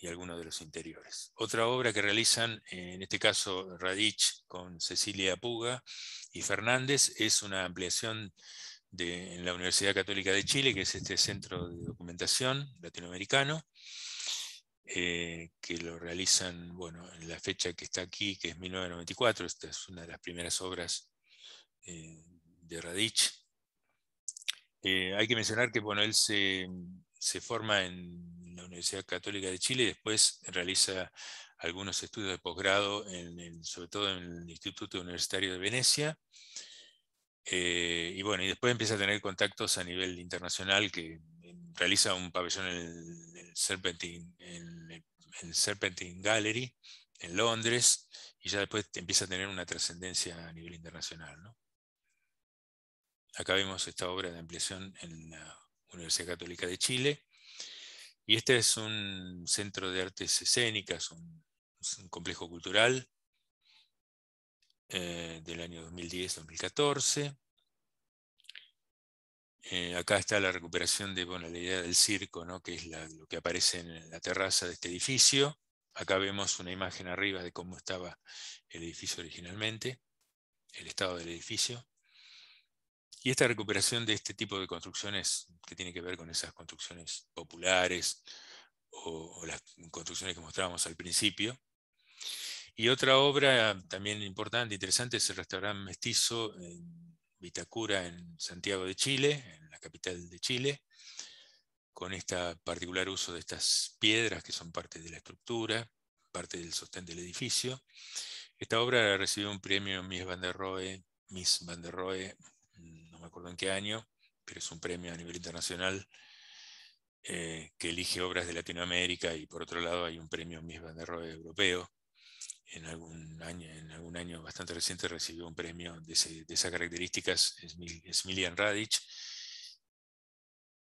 y algunos de los interiores. Otra obra que realizan, eh, en este caso Radich con Cecilia Puga y Fernández, es una ampliación de, en la Universidad Católica de Chile, que es este centro de documentación latinoamericano, eh, que lo realizan bueno, en la fecha que está aquí, que es 1994, esta es una de las primeras obras eh, de Radich. Eh, hay que mencionar que bueno, él se, se, forma en la Universidad Católica de Chile y después realiza algunos estudios de posgrado, sobre todo en el Instituto Universitario de Venecia. y bueno, y después empieza a tener contactos a nivel internacional que realiza un pabellón en el Serpentine, el, Serpentine Gallery en Londres y ya después empieza a tener una trascendencia a nivel internacional. ¿no? Acá vemos esta obra de ampliación en la Universidad Católica de Chile. Y este es un centro de artes escénicas, un, complejo cultural eh, del año 2010-2014. Eh, acá está la recuperación de la idea del circo, que es lo que aparece en la terraza de este edificio. Acá vemos una imagen arriba de cómo estaba el edificio originalmente, el estado del edificio. Y esta recuperación de este tipo de construcciones que tiene que ver con esas construcciones populares o, las construcciones que mostrábamos al principio. Y otra obra también importante, interesante, es el restaurante mestizo. Vitacura en Santiago de Chile, en la capital de Chile, con este particular uso de estas piedras que son parte de la estructura, parte del sostén del edificio. Esta obra recibió un premio Miss Van der Rohe, Miss Van der no me acuerdo en qué año, pero es un premio a nivel internacional eh, que elige obras de Latinoamérica y por otro lado hay un premio Miss Van der Rohe europeo en algún año, en algún año bastante reciente recibió un premio de, esas características, Smilian Radic.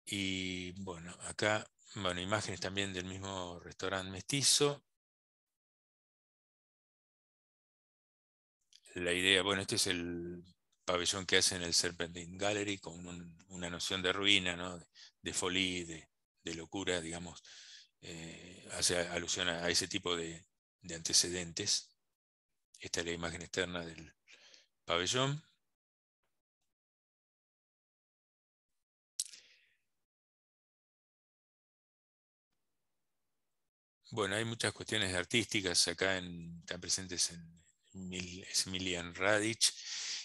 Y bueno, acá, bueno, imágenes también del mismo restaurante mestizo. La idea, bueno, este es el pabellón que hace en el Serpentine Gallery con una noción de ruina, ¿no? de, folie, de, locura, digamos, eh, hace alusión a ese tipo de, de antecedentes. Esta es la imagen externa del pabellón. Bueno, hay muchas cuestiones artísticas acá en, están presentes en Emilian Radich.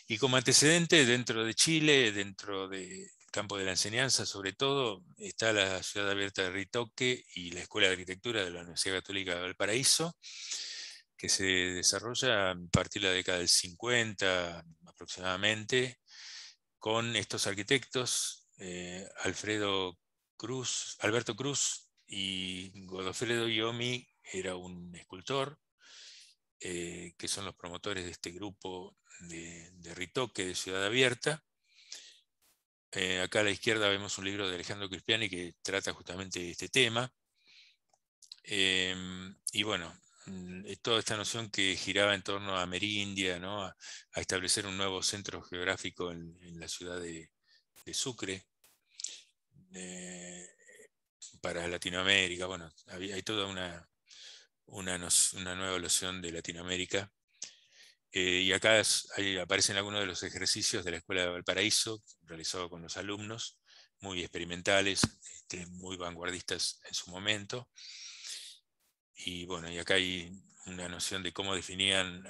Y como antecedente, dentro de Chile, dentro de campo de la enseñanza, sobre todo, está la Ciudad Abierta de Ritoque y la Escuela de Arquitectura de la Universidad Católica de Valparaíso, que se desarrolla a partir de la década del 50 aproximadamente, con estos arquitectos, eh, Alfredo Cruz, Alberto Cruz y Godofredo Iomi, era un escultor, eh, que son los promotores de este grupo de ritoque de Ciudad Abierta. Eh, acá a la izquierda vemos un libro de Alejandro Crispiani que trata justamente este tema. Em, y bueno, mm, eh, toda esta noción que giraba en torno a Merindia, a, establecer un nuevo centro geográfico en, la ciudad de, Sucre eh, para Latinoamérica. Bueno, hay, toda una, una nueva noción de Latinoamérica eh, y acá aparecen algunos de los ejercicios de la Escuela de Valparaíso, realizados con los alumnos, muy experimentales, este, muy vanguardistas en su momento. Y bueno, y acá hay una noción de cómo definían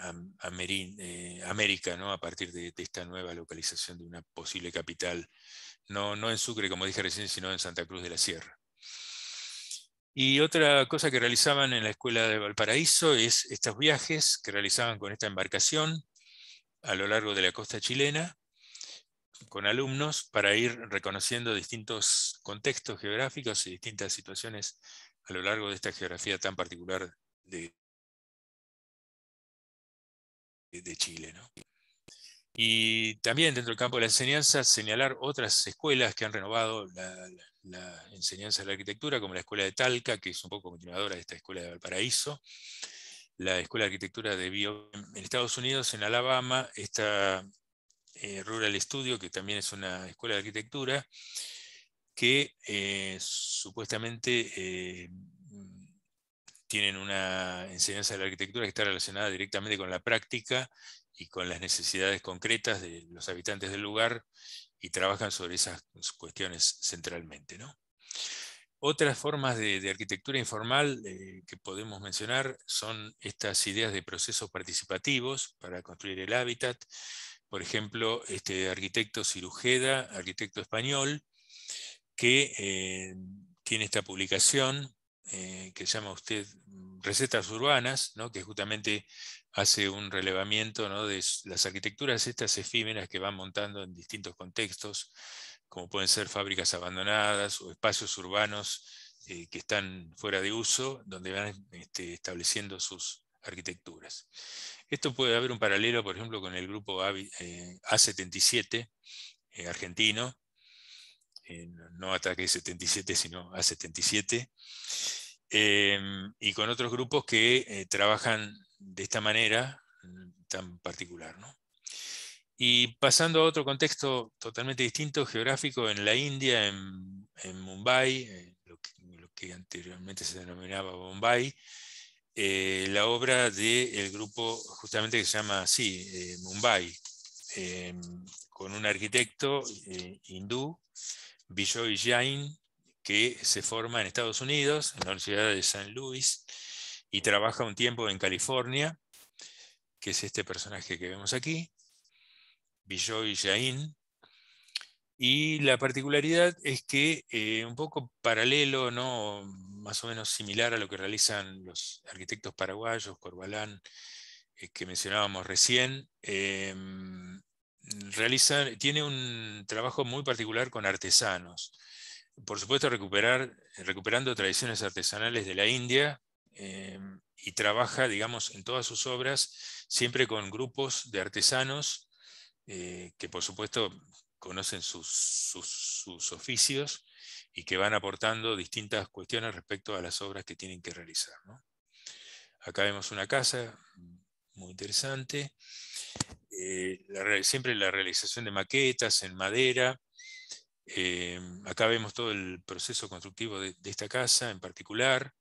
eh, América ¿no? a partir de, esta nueva localización de una posible capital, no, no en Sucre, como dije recién, sino en Santa Cruz de la Sierra. Y otra cosa que realizaban en la escuela de Valparaíso es estos viajes que realizaban con esta embarcación a lo largo de la costa chilena con alumnos para ir reconociendo distintos contextos geográficos y distintas situaciones a lo largo de esta geografía tan particular de, Chile. Y también dentro del campo de la enseñanza, señalar otras escuelas que han renovado la, enseñanza de la arquitectura, como la Escuela de Talca, que es un poco continuadora de esta Escuela de Valparaíso, la Escuela de Arquitectura de Bio en Estados Unidos, en Alabama, esta eh, Rural Studio, que también es una escuela de arquitectura, que eh, supuestamente eh, tienen una enseñanza de la arquitectura que está relacionada directamente con la práctica y con las necesidades concretas de los habitantes del lugar y trabajan sobre esas cuestiones centralmente. ¿no? Otras formas de, arquitectura informal eh, que podemos mencionar son estas ideas de procesos participativos para construir el hábitat. Por ejemplo, este arquitecto Cirujeda, arquitecto español, que eh, tiene esta publicación eh, que llama usted Recetas Urbanas, ¿no? que justamente hace un relevamiento de las arquitecturas estas efímeras que van montando en distintos contextos, como pueden ser fábricas abandonadas o espacios urbanos eh, que están fuera de uso, donde van este, estableciendo sus arquitecturas. Esto puede haber un paralelo, por ejemplo, con el grupo eh, A, 77 eh, argentino, no Ataque 77, sino A77, em, y con otros grupos que trabajan de esta manera mm, tan particular. Y pasando a otro contexto totalmente distinto, geográfico, en la India, en, Mumbai, eh, lo, que, anteriormente se denominaba Bombay, eh, la obra del grupo justamente que se llama así, eh, Mumbai, em, con un arquitecto hindú, Bijoy Jain, que se forma en Estados Unidos, en la Universidad de San Luis, y trabaja un tiempo en California, que es este personaje que vemos aquí, Bijoy Jain. Y la particularidad es que, eh, un poco paralelo, ¿no? más o menos similar a lo que realizan los arquitectos paraguayos, Corbalán, eh, que mencionábamos recién, em, tiene un trabajo muy particular con artesanos. Por supuesto, recuperar, recuperando tradiciones artesanales de la India, eh, y trabaja, digamos, en todas sus obras, siempre con grupos de artesanos eh, que, por supuesto, conocen sus, oficios y que van aportando distintas cuestiones respecto a las obras que tienen que realizar. Acá vemos una casa muy interesante, eh, siempre la realización de maquetas en madera. acá vemos todo el proceso constructivo de, esta casa en particular.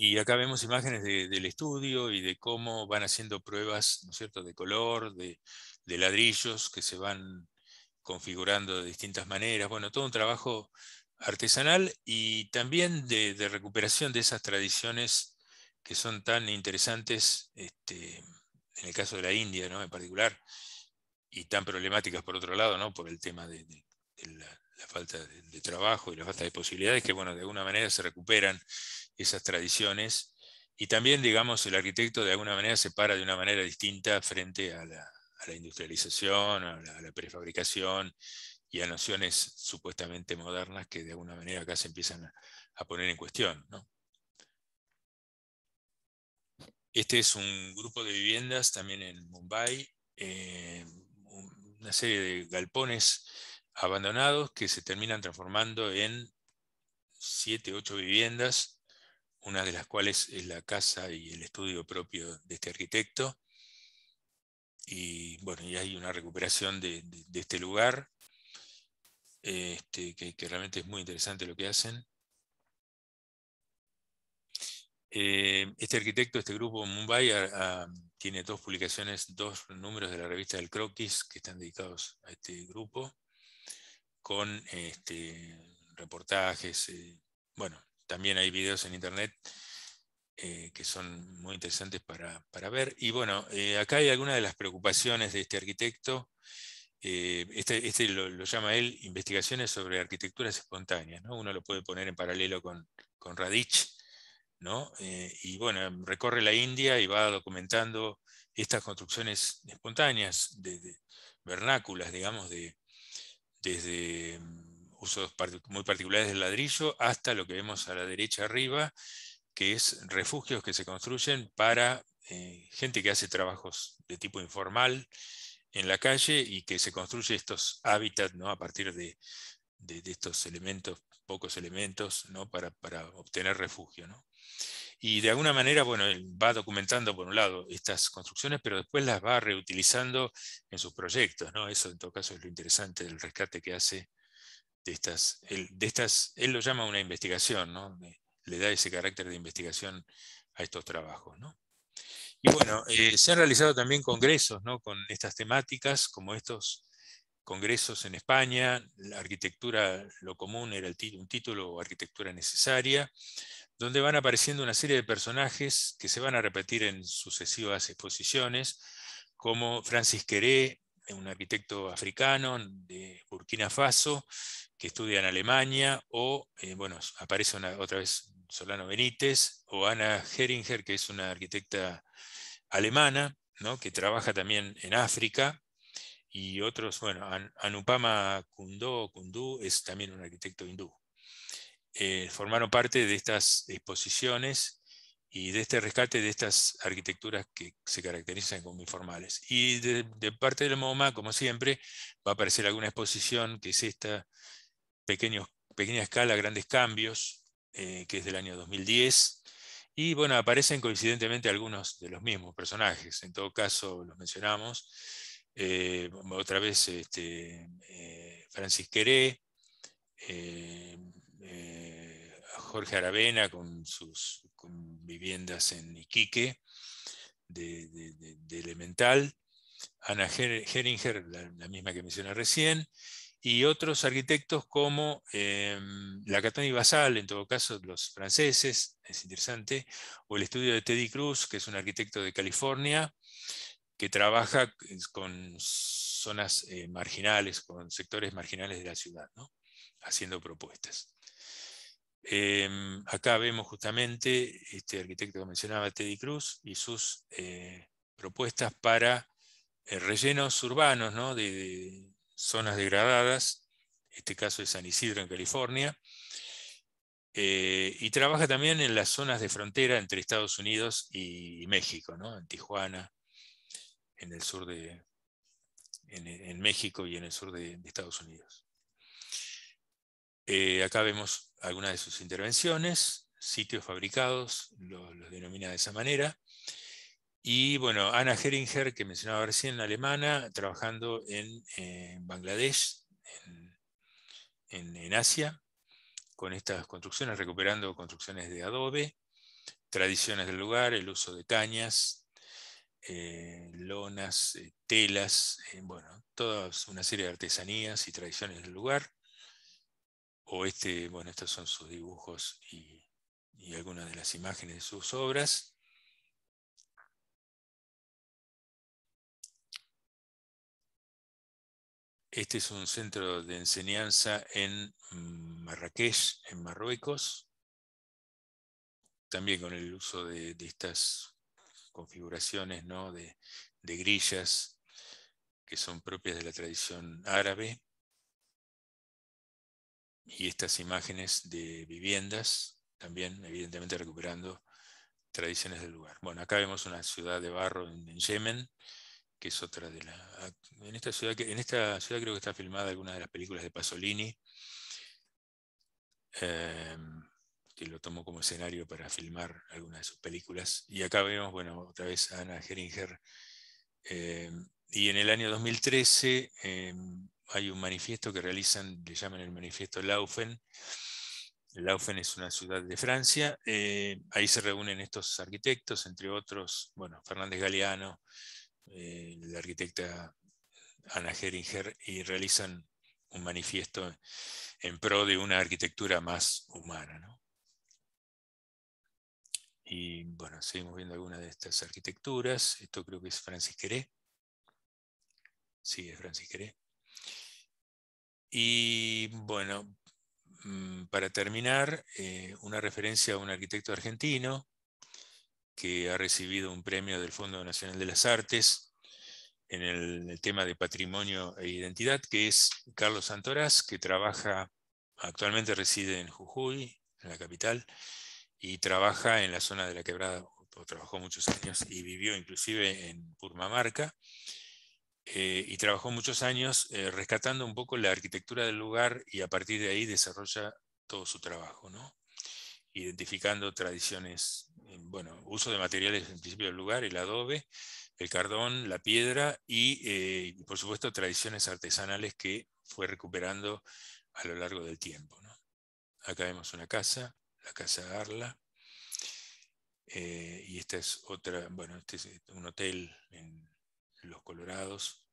Y acá vemos imágenes del estudio y de cómo van haciendo pruebas ¿no cierto? de color, de, ladrillos que se van configurando de distintas maneras. Bueno, todo un trabajo artesanal y también de, recuperación de esas tradiciones que son tan interesantes, este, en el caso de la India ¿no? en particular, y tan problemáticas por otro lado, ¿no? por el tema de, la, falta de, trabajo y la falta de posibilidades, que bueno, de alguna manera se recuperan esas tradiciones. Y también, digamos, el arquitecto de alguna manera se para de una manera distinta frente a la, industrialización, a la, prefabricación y a nociones supuestamente modernas que de alguna manera acá se empiezan a, poner en cuestión. Este es un grupo de viviendas también en Mumbai, eh, una serie de galpones abandonados que se terminan transformando en siete ocho viviendas una de las cuales es la casa y el estudio propio de este arquitecto. Y bueno, y hay una recuperación de, este lugar, este, que, realmente es muy interesante lo que hacen. Eh, este arquitecto, este grupo Mumbai, tiene dos publicaciones, dos números de la revista del Croquis que están dedicados a este grupo, con este, reportajes. Eh, bueno, también hay videos en internet eh, que son muy interesantes para, ver. Y bueno, eh, acá hay algunas de las preocupaciones de este arquitecto. Eh, este, este lo, llama él investigaciones sobre arquitecturas espontáneas. ¿no? Uno lo puede poner en paralelo con, con Radich. ¿no? y bueno, recorre la India y va documentando estas construcciones espontáneas, de vernáculas, digamos, de, desde usos muy particulares del ladrillo, hasta lo que vemos a la derecha arriba, que es refugios que se construyen para eh, gente que hace trabajos de tipo informal en la calle y que se construye estos hábitats ¿no? a partir de, estos elementos, pocos elementos, ¿no? para, obtener refugio. Y de alguna manera, bueno, va documentando por un lado estas construcciones, pero después las va reutilizando en sus proyectos. ¿no? Eso en todo caso es lo interesante del rescate que hace de estas, él, de estas, él lo llama una investigación, ¿no? le da ese carácter de investigación a estos trabajos. Y bueno, eh, se han realizado también congresos ¿no? con estas temáticas, como estos congresos en España, la arquitectura, lo común era el un título arquitectura necesaria, donde van apareciendo una serie de personajes que se van a repetir en sucesivas exposiciones, como Francis Queré, un arquitecto africano de Burkina Faso, que estudia en Alemania, o, eh, bueno, aparece otra vez Solano Benítez, o Ana Heringer, que es una arquitecta alemana, ¿no? que trabaja también en África, y otros, bueno, Anupama Kundu Kundú es también un arquitecto hindú. Eh, formaron parte de estas exposiciones y de este rescate de estas arquitecturas que se caracterizan como informales. Y de, de parte del MoMA, como siempre, va a aparecer alguna exposición, que es esta, pequeña escala, grandes cambios, eh, que es del año 2010. Y bueno, aparecen coincidentemente algunos de los mismos personajes, en todo caso los mencionamos. Eh, otra vez este, eh, Francis Queré, Jorge Aravena con sus viviendas en Iquique, de, Elemental, Ana Heringer, la, la misma que mencioné recién, y otros arquitectos como la em, Lacaton Basal, en todo caso los franceses, es interesante, o el estudio de Teddy Cruz, que es un arquitecto de California, que trabaja con zonas eh, marginales, con sectores marginales de la ciudad, haciendo propuestas. Em, acá vemos justamente este arquitecto que mencionaba, Teddy Cruz, y sus eh, propuestas para eh, rellenos urbanos de zonas degradadas, este caso es San Isidro en California, eh, y trabaja también en las zonas de frontera entre Estados Unidos y México, ¿no? en Tijuana, en el sur de, en, México y en el sur de, Estados Unidos. Eh, acá vemos algunas de sus intervenciones, sitios fabricados, los denomina de esa manera. Y bueno, Ana Heringer, que mencionaba recién, la alemana, trabajando en eh, Bangladesh, en, Asia, con estas construcciones, recuperando construcciones de adobe, tradiciones del lugar, el uso de cañas, eh, lonas, eh, telas, bueno, toda una serie de artesanías y tradiciones del lugar. O este, bueno, estos son sus dibujos y algunas de las imágenes de sus obras. Este es un centro de enseñanza en mm, Marrakech, en Marruecos, también con el uso de, estas configuraciones ¿no? de, grillas que son propias de la tradición árabe y estas imágenes de viviendas, también evidentemente recuperando tradiciones del lugar. Bueno, acá vemos una ciudad de barro en Yemen, que es otra de las... En esta ciudad, en esta ciudad creo que está filmada alguna de las películas de Pasolini, em, que lo tomó como escenario para filmar algunas de sus películas. Y acá vemos, bueno, otra vez a Ana Geringer. Em, y en el año 2013 em, hay un manifiesto que realizan, le llaman el manifiesto Laufen. Laufen es una ciudad de Francia. Eh, ahí se reúnen estos arquitectos, entre otros, bueno, Fernández Galeano, eh, la arquitecta Ana Geringer, y realizan un manifiesto en pro de una arquitectura más humana. Y bueno, seguimos viendo algunas de estas arquitecturas. Esto creo que es Francis Queré. Sí, es Francis Queré. Y bueno, mm, para terminar, eh, una referencia a un arquitecto argentino, que ha recibido un premio del Fondo Nacional de las Artes en el, tema de patrimonio e identidad, que es Carlos Santoraz, que trabaja, actualmente reside en Jujuy, en la capital, y trabaja en la zona de la quebrada, trabajó muchos años y vivió inclusive en Purmamarca, eh, y trabajó muchos años eh, rescatando un poco la arquitectura del lugar y a partir de ahí desarrolla todo su trabajo, ¿no? identificando tradiciones bueno, uso de materiales en principio del lugar, el adobe, el cardón, la piedra y, eh, por supuesto, tradiciones artesanales que fue recuperando a lo largo del tiempo. Acá vemos una casa, la casa Arla, eh, y esta es otra, bueno, este es este, un hotel en Los Colorados.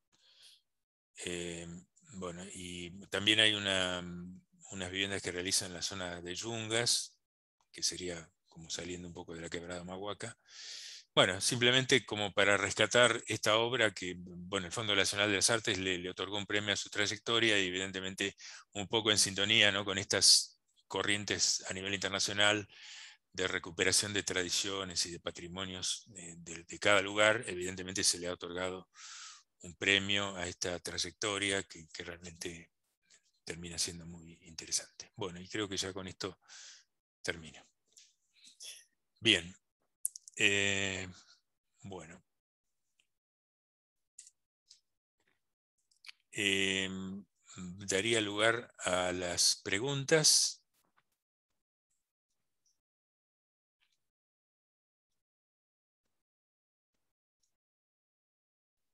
Eh, bueno, y también hay unas viviendas que realizan la zona de Yungas, que sería como saliendo un poco de la quebrada Mahuaca. Bueno, simplemente como para rescatar esta obra que, bueno, el Fondo Nacional de las Artes le, otorgó un premio a su trayectoria y evidentemente un poco en sintonía ¿no? con estas corrientes a nivel internacional de recuperación de tradiciones y de patrimonios eh, de, cada lugar, evidentemente se le ha otorgado un premio a esta trayectoria que realmente termina siendo muy interesante. Bueno, y creo que ya con esto termino. Bien. Eh, bueno. Em, daría lugar a las preguntas.